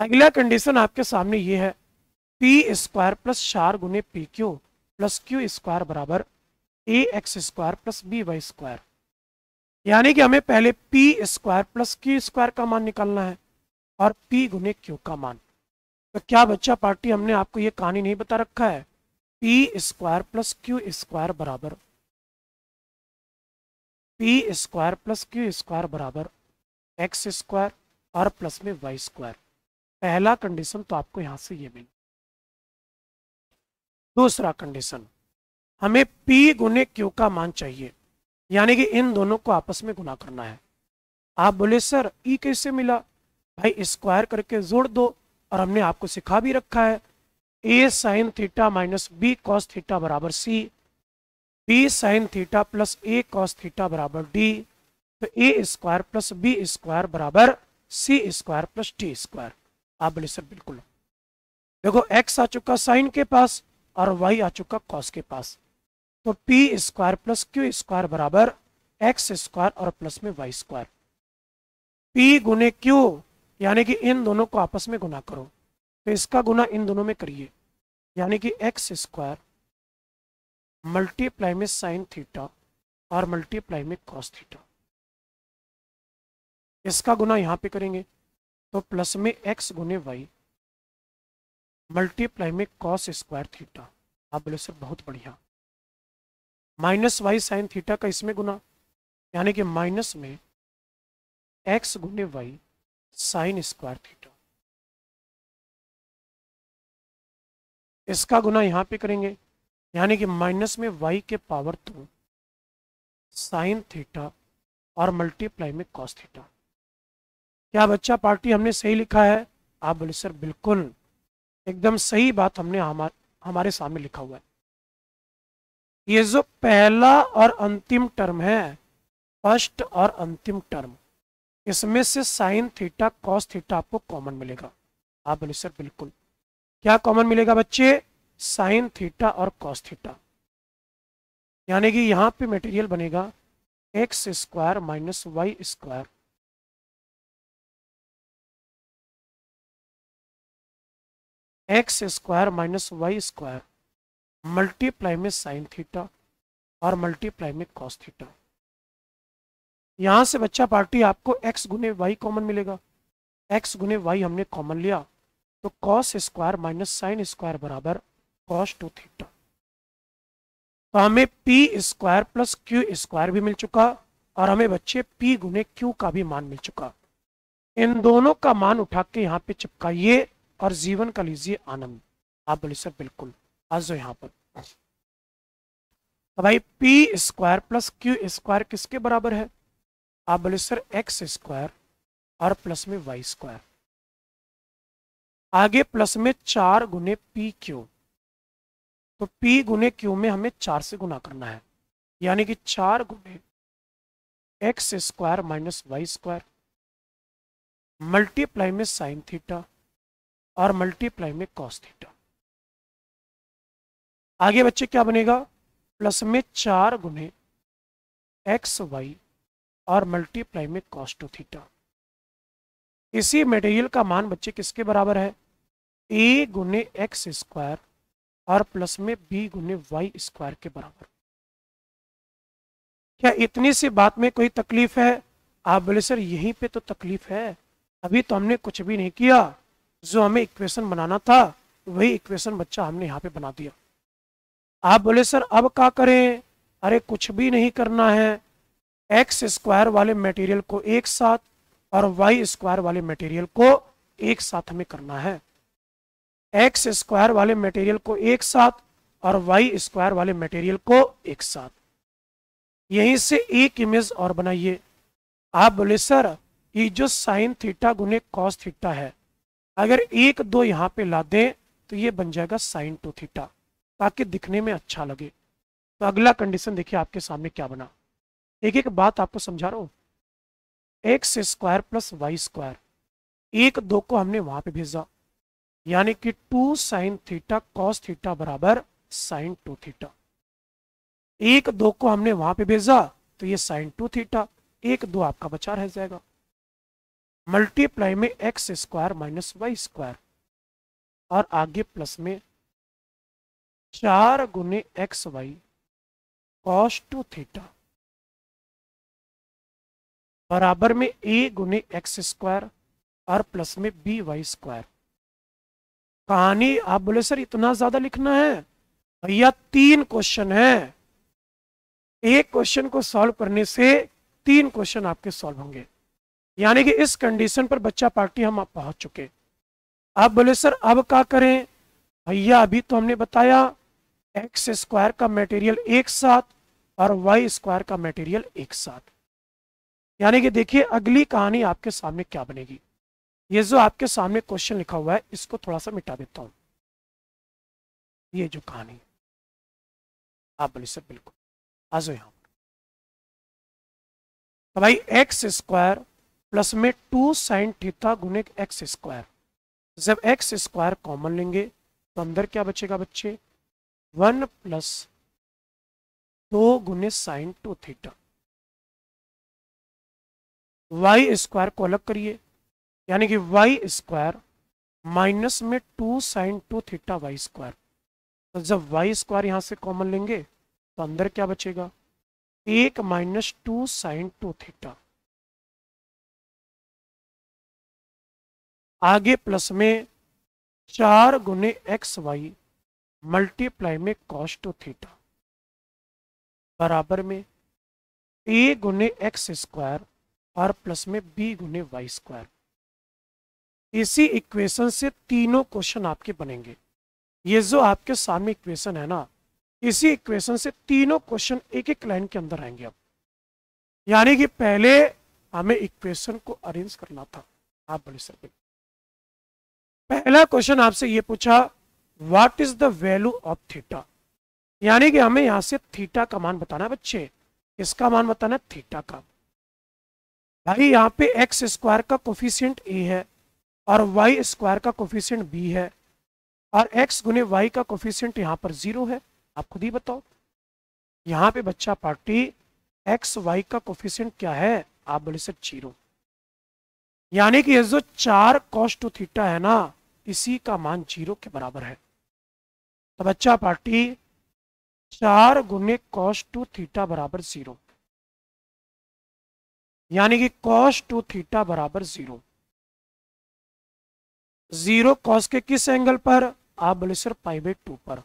अगला कंडीशन आपके सामने ये है पी स्क्वायर प्लस चार गुने p q plus q square बराबर a x square plus b y square यानी कि हमें पहले p square plus q square का मान निकालना है और पी गुने क्यू का मान तो क्या बच्चा पार्टी हमने आपको ये कहानी नहीं बता रखा है p square plus q square बराबर p square plus q square बराबर एक्स स्क्वायर और प्लस में वाई स्क्वायर पहला कंडीशन तो आपको यहां से ये मिली दूसरा कंडीशन हमें पी गुने क्यू का मान चाहिए यानी कि इन दोनों को आपस में गुना करना है आप बोले सर ई कैसे मिला भाई स्क्वायर करके जोड़ दो और हमने आपको सिखा भी रखा है a sin theta minus b cos theta बराबर c b sin theta plus a cos theta बराबर डी तो a square plus b square बराबर c square plus t square आप बोले सर बिल्कुल देखो एक्स आ चुका साइन के पास और वाई आ चुका कॉस के पास तो p square plus q square बराबर एक्स स्क्वायर और प्लस में वाई स्क्वायर पी गुने क्यू यानी कि इन दोनों को आपस में गुना करो तो इसका गुना इन दोनों में करिए यानी कि एक्स स्क्वायर मल्टीप्लाई में साइन थीटा और मल्टीप्लाई में कॉस थीटा इसका गुना यहाँ पे करेंगे तो प्लस में एक्स गुने वाई मल्टीप्लाई में कॉस स्क्वायर थीटा आप बोले सर बहुत बढ़िया माइनस वाई साइन थीटा का इसमें गुना यानी कि माइनस में एक्स गुने वाई साइन स्क्वायर थीटा इसका गुना यहां पे करेंगे यानी कि माइनस में वाई के पावर टू तो साइन थीटा और मल्टीप्लाई में कॉस थीटा क्या बच्चा पार्टी हमने सही लिखा है आप बोले सर बिल्कुल एकदम सही बात हमने हमारे सामने लिखा हुआ है ये जो पहला और अंतिम टर्म है फर्स्ट और अंतिम टर्म इसमें से साइन थीटा कॉस थीटा आपको कॉमन मिलेगा आप बोले सर बिल्कुल क्या कॉमन मिलेगा बच्चे साइन थीटा और कॉस थीटा यानी कि यहाँ पे मटेरियल बनेगा x square minus y square x square minus y square multiply में साइन थीटा और मल्टीप्लाई में कॉस थीटा यहां से बच्चा पार्टी आपको एक्स गुने वाई कॉमन मिलेगा एक्स गुने वाई हमने कॉमन लिया तो cos square minus sine square बराबर कॉस टू थीटा तो हमें p square plus q square भी मिल चुका और हमें बच्चे पी गुने क्यू का भी मान मिल चुका इन दोनों का मान उठा के यहाँ पे चिपकाइए और जीवन का लीजिए आनंद आप बोले सर बिल्कुल आ जाओ यहाँ पर तो भाई p square plus q square किसके बराबर है आप बोले सर एक्स स्क्वायर और प्लस में वाई स्क्वायर आगे प्लस में चार गुने पी क्यू तो पी गुने क्यू में हमें चार से गुना करना है यानी कि चार गुने x square minus y square multiply में साइन थीटा और मल्टीप्लाई में कॉस थीटा आगे बच्चे क्या बनेगा प्लस में चार गुने एक्स वाई और मल्टीप्लाई में कॉस्टो थीटा इसी मटेरियल का मान बच्चे किसके बराबर है ए गुने एक्स स्क्वायर और प्लस में बी गुने वाई स्क्वायर के बराबर क्या इतनी सी बात में कोई तकलीफ है आप बोले सर यहीं पे तो तकलीफ है अभी तो हमने कुछ भी नहीं किया जो हमें इक्वेशन बनाना था वही इक्वेशन बच्चा हमने यहाँ पे बना दिया आप बोले सर अब क्या करें अरे कुछ भी नहीं करना है एक्स स्क्वायर वाले मटेरियल को एक साथ और वाई स्क्वायर वाले मटेरियल को एक साथ में करना है एक्स स्क्वायर वाले मटेरियल को एक साथ और वाई स्क्वायर वाले मटेरियल को एक साथ यहीं से एक इमेज और बनाइए आप बोले सर ये जो साइन थीटा गुने कॉस थीटा है अगर एक दो यहां पे ला दें तो ये बन जाएगा साइन टू थीटा ताकि दिखने में अच्छा लगे तो अगला कंडीशन देखिए आपके सामने क्या बना एक एक बात आपको समझा रहा हूँ x square plus y square एक दो को हमने वहां पे भेजा यानी कि two sin theta cos theta बराबर साइन टू थीटा एक दो को हमने वहां पे भेजा तो ये साइन टू थीटा एक दो आपका बचा रह जाएगा मल्टीप्लाई में x square minus y square और आगे प्लस में चार गुने x y cos two theta बराबर में ए गुने एक्स स्क्वायर और प्लस में बी वाई स्क्वायर कहानी आप बोले सर इतना ज्यादा लिखना है भैया तीन क्वेश्चन है एक क्वेश्चन को सॉल्व करने से तीन क्वेश्चन आपके सॉल्व होंगे यानी कि इस कंडीशन पर बच्चा पार्टी हम आप पहुंच चुके आप बोले सर अब क्या करें भैया अभी तो हमने बताया एक्स स्क्वायर का मटेरियल एक साथ और वाई स्क्वायर का मटेरियल एक साथ यानी कि देखिए अगली कहानी आपके सामने क्या बनेगी ये जो आपके सामने क्वेश्चन लिखा हुआ है इसको थोड़ा सा मिटा देता हूं ये जो कहानी आप बोले सर बिल्कुल आ जाओ यहाँ तो भाई एक्स स्क्वायर प्लस में टू साइन थीटा गुने एक्स स्क्वायर जब एक्स स्क्वायर कॉमन लेंगे तो अंदर क्या बचेगा बच्चे वन प्लस दो गुने sin two theta y square को अलग करिए यानी कि वाई स्क्वायर माइनस में two sin two theta y square तो जब वाई स्क्वायर यहां से कॉमन लेंगे तो अंदर क्या बचेगा एक minus two sin two theta आगे प्लस में चार गुने एक्स वाई मल्टीप्लाई में कॉस्ट टू थीटा बराबर में ए गुने एक्स स्क्वायर और प्लस में बी गुने वाई स्क्वायर इसी इक्वेशन से तीनों क्वेश्चन आपके बनेंगे ये जो आपके सामने इक्वेशन है ना इसी इक्वेशन से तीनों क्वेश्चन एक एक लाइन के अंदर आएंगे अब यानी कि पहले हमें इक्वेशन को अरेंज करना था आप बड़े सर पहला क्वेश्चन आपसे ये पूछा what is the value of theta यानी कि हमें यहां से थीटा का मान बताना है बच्चे इसका मान बताना है थीटा का भाई यहाँ पे एक्स स्क्वायर का कोफिशियंट ए है और वाई स्क्वायर का कोफिशियंट बी है और एक्स गुने वाई का कोफिशियंट यहाँ पर जीरो है आप खुद ही बताओ यहाँ पे बच्चा पार्टी एक्स वाई का कोफिशियंट क्या है आप बोले सर जीरो यानी कि ये जो चार कॉस्ट थीटा है ना इसी का मान जीरो के बराबर है तो बच्चा पार्टी चार गुने कॉस टू थीटा बराबर जीरो यानी कि कॉस टू थीटा बराबर जीरो जीरो कॉस के किस एंगल पर आप बोले सर पाई बाई टू पर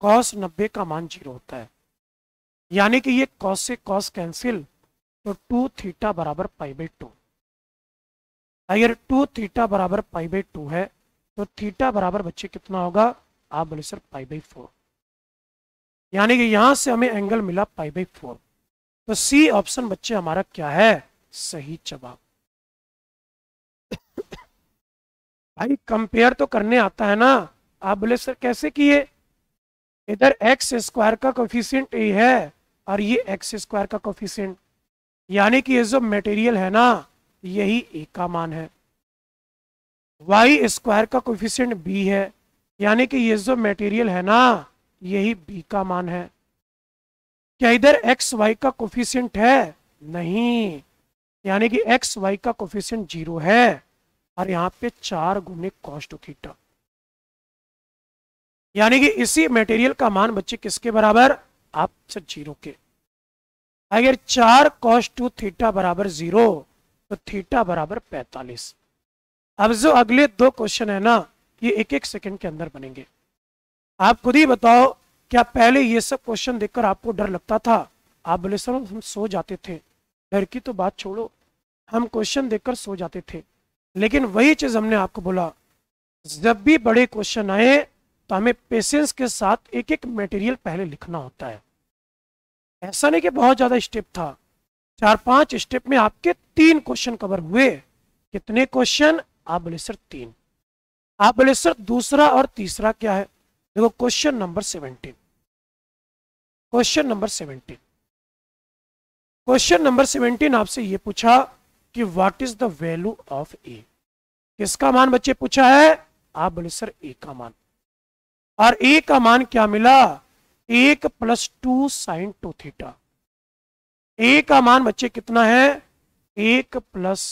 कॉस नब्बे का मान जीरो होता है यानी कि ये कॉस से कॉस कैंसिल तो टू थीटा बराबर पाई बाई टू अगर टू थीटा बराबर पाई बाई टू है तो थीटा बराबर बच्चे कितना होगा आप बोले सर पाई बाई फोर यानी कि यहां से हमें एंगल मिला पाई बाई फोर तो सी ऑप्शन बच्चे हमारा क्या है सही जवाब भाई कंपेयर तो करने आता है ना आप बोले सर कैसे किए इधर एक्स स्क्वायर का कोफिशियंट ए है और ये एक्स स्क्वायर का कोफिशियंट यानी कि ये जो मटेरियल है ना यही ए का मान है वाई स्क्वायर का कोफिशियंट बी है यानी कि ये जो मटेरियल है ना यही बी का मान है क्या इधर एक्स वाई का कोफिशियंट है नहीं यानी कि एक्स वाई का कोफिशियंट जीरो है और यहाँ पे चार गुने कॉस्ट थीटा यानी कि इसी मटेरियल का मान बच्चे किसके बराबर आप आपसे जीरो के अगर चार कॉस्ट टू थीटा बराबर जीरो तो थीटा बराबर पैतालीस अब जो अगले दो क्वेश्चन है ना ये एक एक सेकंड के अंदर बनेंगे आप खुद ही बताओ क्या पहले ये सब क्वेश्चन देखकर आपको डर लगता था आप बोले सर हम सो जाते थे डर की तो बात छोड़ो हम क्वेश्चन देखकर सो जाते थे लेकिन वही चीज़ हमने आपको बोला जब भी बड़े क्वेश्चन आए तो हमें पेशेंस के साथ एक एक मटेरियल पहले लिखना होता है ऐसा नहीं कि बहुत ज़्यादा स्टेप था चार पांच स्टेप में आपके तीन क्वेश्चन कवर हुए कितने क्वेश्चन आप बोले सर तीन आप बोले सर दूसरा और तीसरा क्या है देखो question number seventeen question number seventeen question number seventeen आपसे ये पूछा कि what is the value of a किसका मान बच्चे पूछा है आप बोले सर ए का मान और ए का मान क्या मिला एक plus two sin two theta a का मान बच्चे कितना है एक प्लस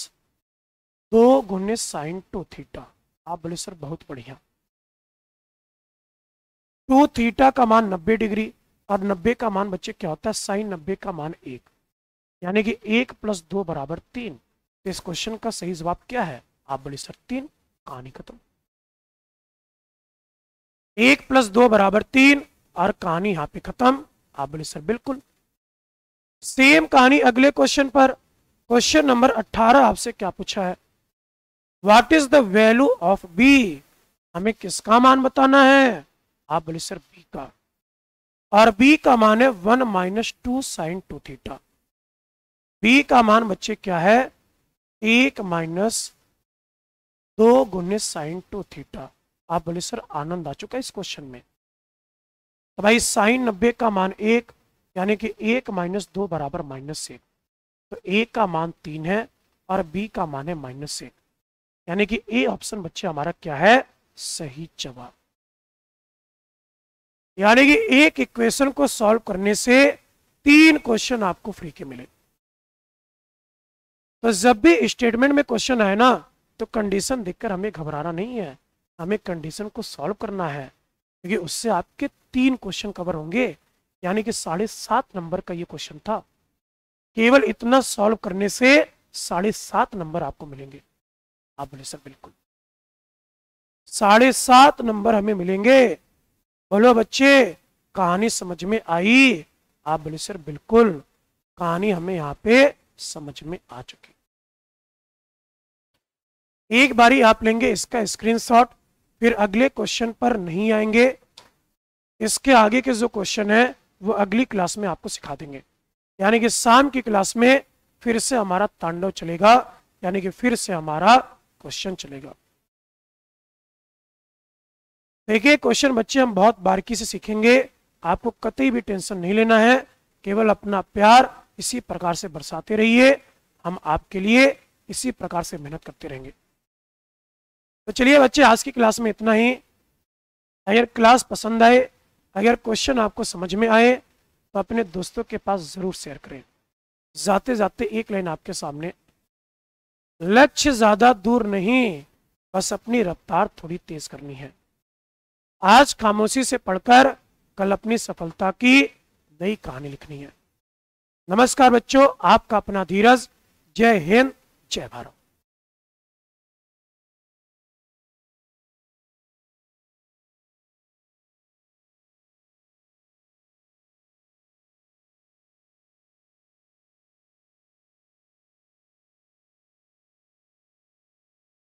दो गुने साइन टू थीटा आप बोले सर बहुत बढ़िया टू तो थीटा का मान 90 डिग्री और 90 का मान बच्चे क्या होता है साइन 90 का मान एक यानी कि एक प्लस दो बराबर तीन तो इस क्वेश्चन का सही जवाब क्या है आप बोले सर तीन कहानी खत्म एक प्लस दो बराबर तीन और कहानी यहां पे खत्म आप बोले सर बिल्कुल सेम कहानी अगले क्वेश्चन पर क्वेश्चन नंबर 18 आपसे क्या पूछा है what is the value of b हमें किसका मान बताना है आप बोले सर बी का और बी का मान है one minus two sin two theta b का मान बच्चे क्या है एक माइनस दो गुने साइन टू थीटा आप बोले सर आनंद आ चुका इस क्वेश्चन में तो भाई साइन नब्बे का मान एक यानी कि एक माइनस दो बराबर माइनस एक तो एक का मान तीन है और बी का मान है माइनस एक यानी कि ए ऑप्शन बच्चे हमारा क्या है सही जवाब यानी कि एक इक्वेशन को सॉल्व करने से तीन क्वेश्चन आपको फ्री के मिले तो जब भी स्टेटमेंट में क्वेश्चन आए ना तो कंडीशन देखकर हमें घबराना नहीं है हमें कंडीशन को सॉल्व करना है क्योंकि उससे आपके तीन क्वेश्चन कवर होंगे यानी कि साढ़े सात नंबर का ये क्वेश्चन था केवल इतना सॉल्व करने से साढ़े सात नंबर आपको मिलेंगे आप बोले सर बिल्कुल साढ़े सात नंबर हमें मिलेंगे बोलो बच्चे कहानी समझ में आई आप बोले सर बिल्कुल कहानी हमें यहाँ पे समझ में आ चुकी एक बारी आप लेंगे इसका स्क्रीनशॉट फिर अगले क्वेश्चन पर नहीं आएंगे इसके आगे के जो क्वेश्चन है वो अगली क्लास में आपको सिखा देंगे यानी कि शाम की क्लास में फिर से हमारा तांडव चलेगा यानी कि फिर से हमारा क्वेश्चन चलेगा देखिए क्वेश्चन बच्चे हम बहुत बारीकी से सीखेंगे आपको कतई भी टेंशन नहीं लेना है केवल अपना प्यार इसी प्रकार से बरसाते रहिए हम आपके लिए इसी प्रकार से मेहनत करते रहेंगे तो चलिए बच्चे आज की क्लास में इतना ही अगर क्लास पसंद आए अगर क्वेश्चन आपको समझ में आए तो अपने दोस्तों के पास ज़रूर शेयर करें जाते जाते एक लाइन आपके सामने लक्ष्य ज्यादा दूर नहीं बस अपनी रफ्तार थोड़ी तेज करनी है आज खामोशी से पढ़कर कल अपनी सफलता की नई कहानी लिखनी है नमस्कार बच्चों आपका अपना धीरज जय हिंद जय भारत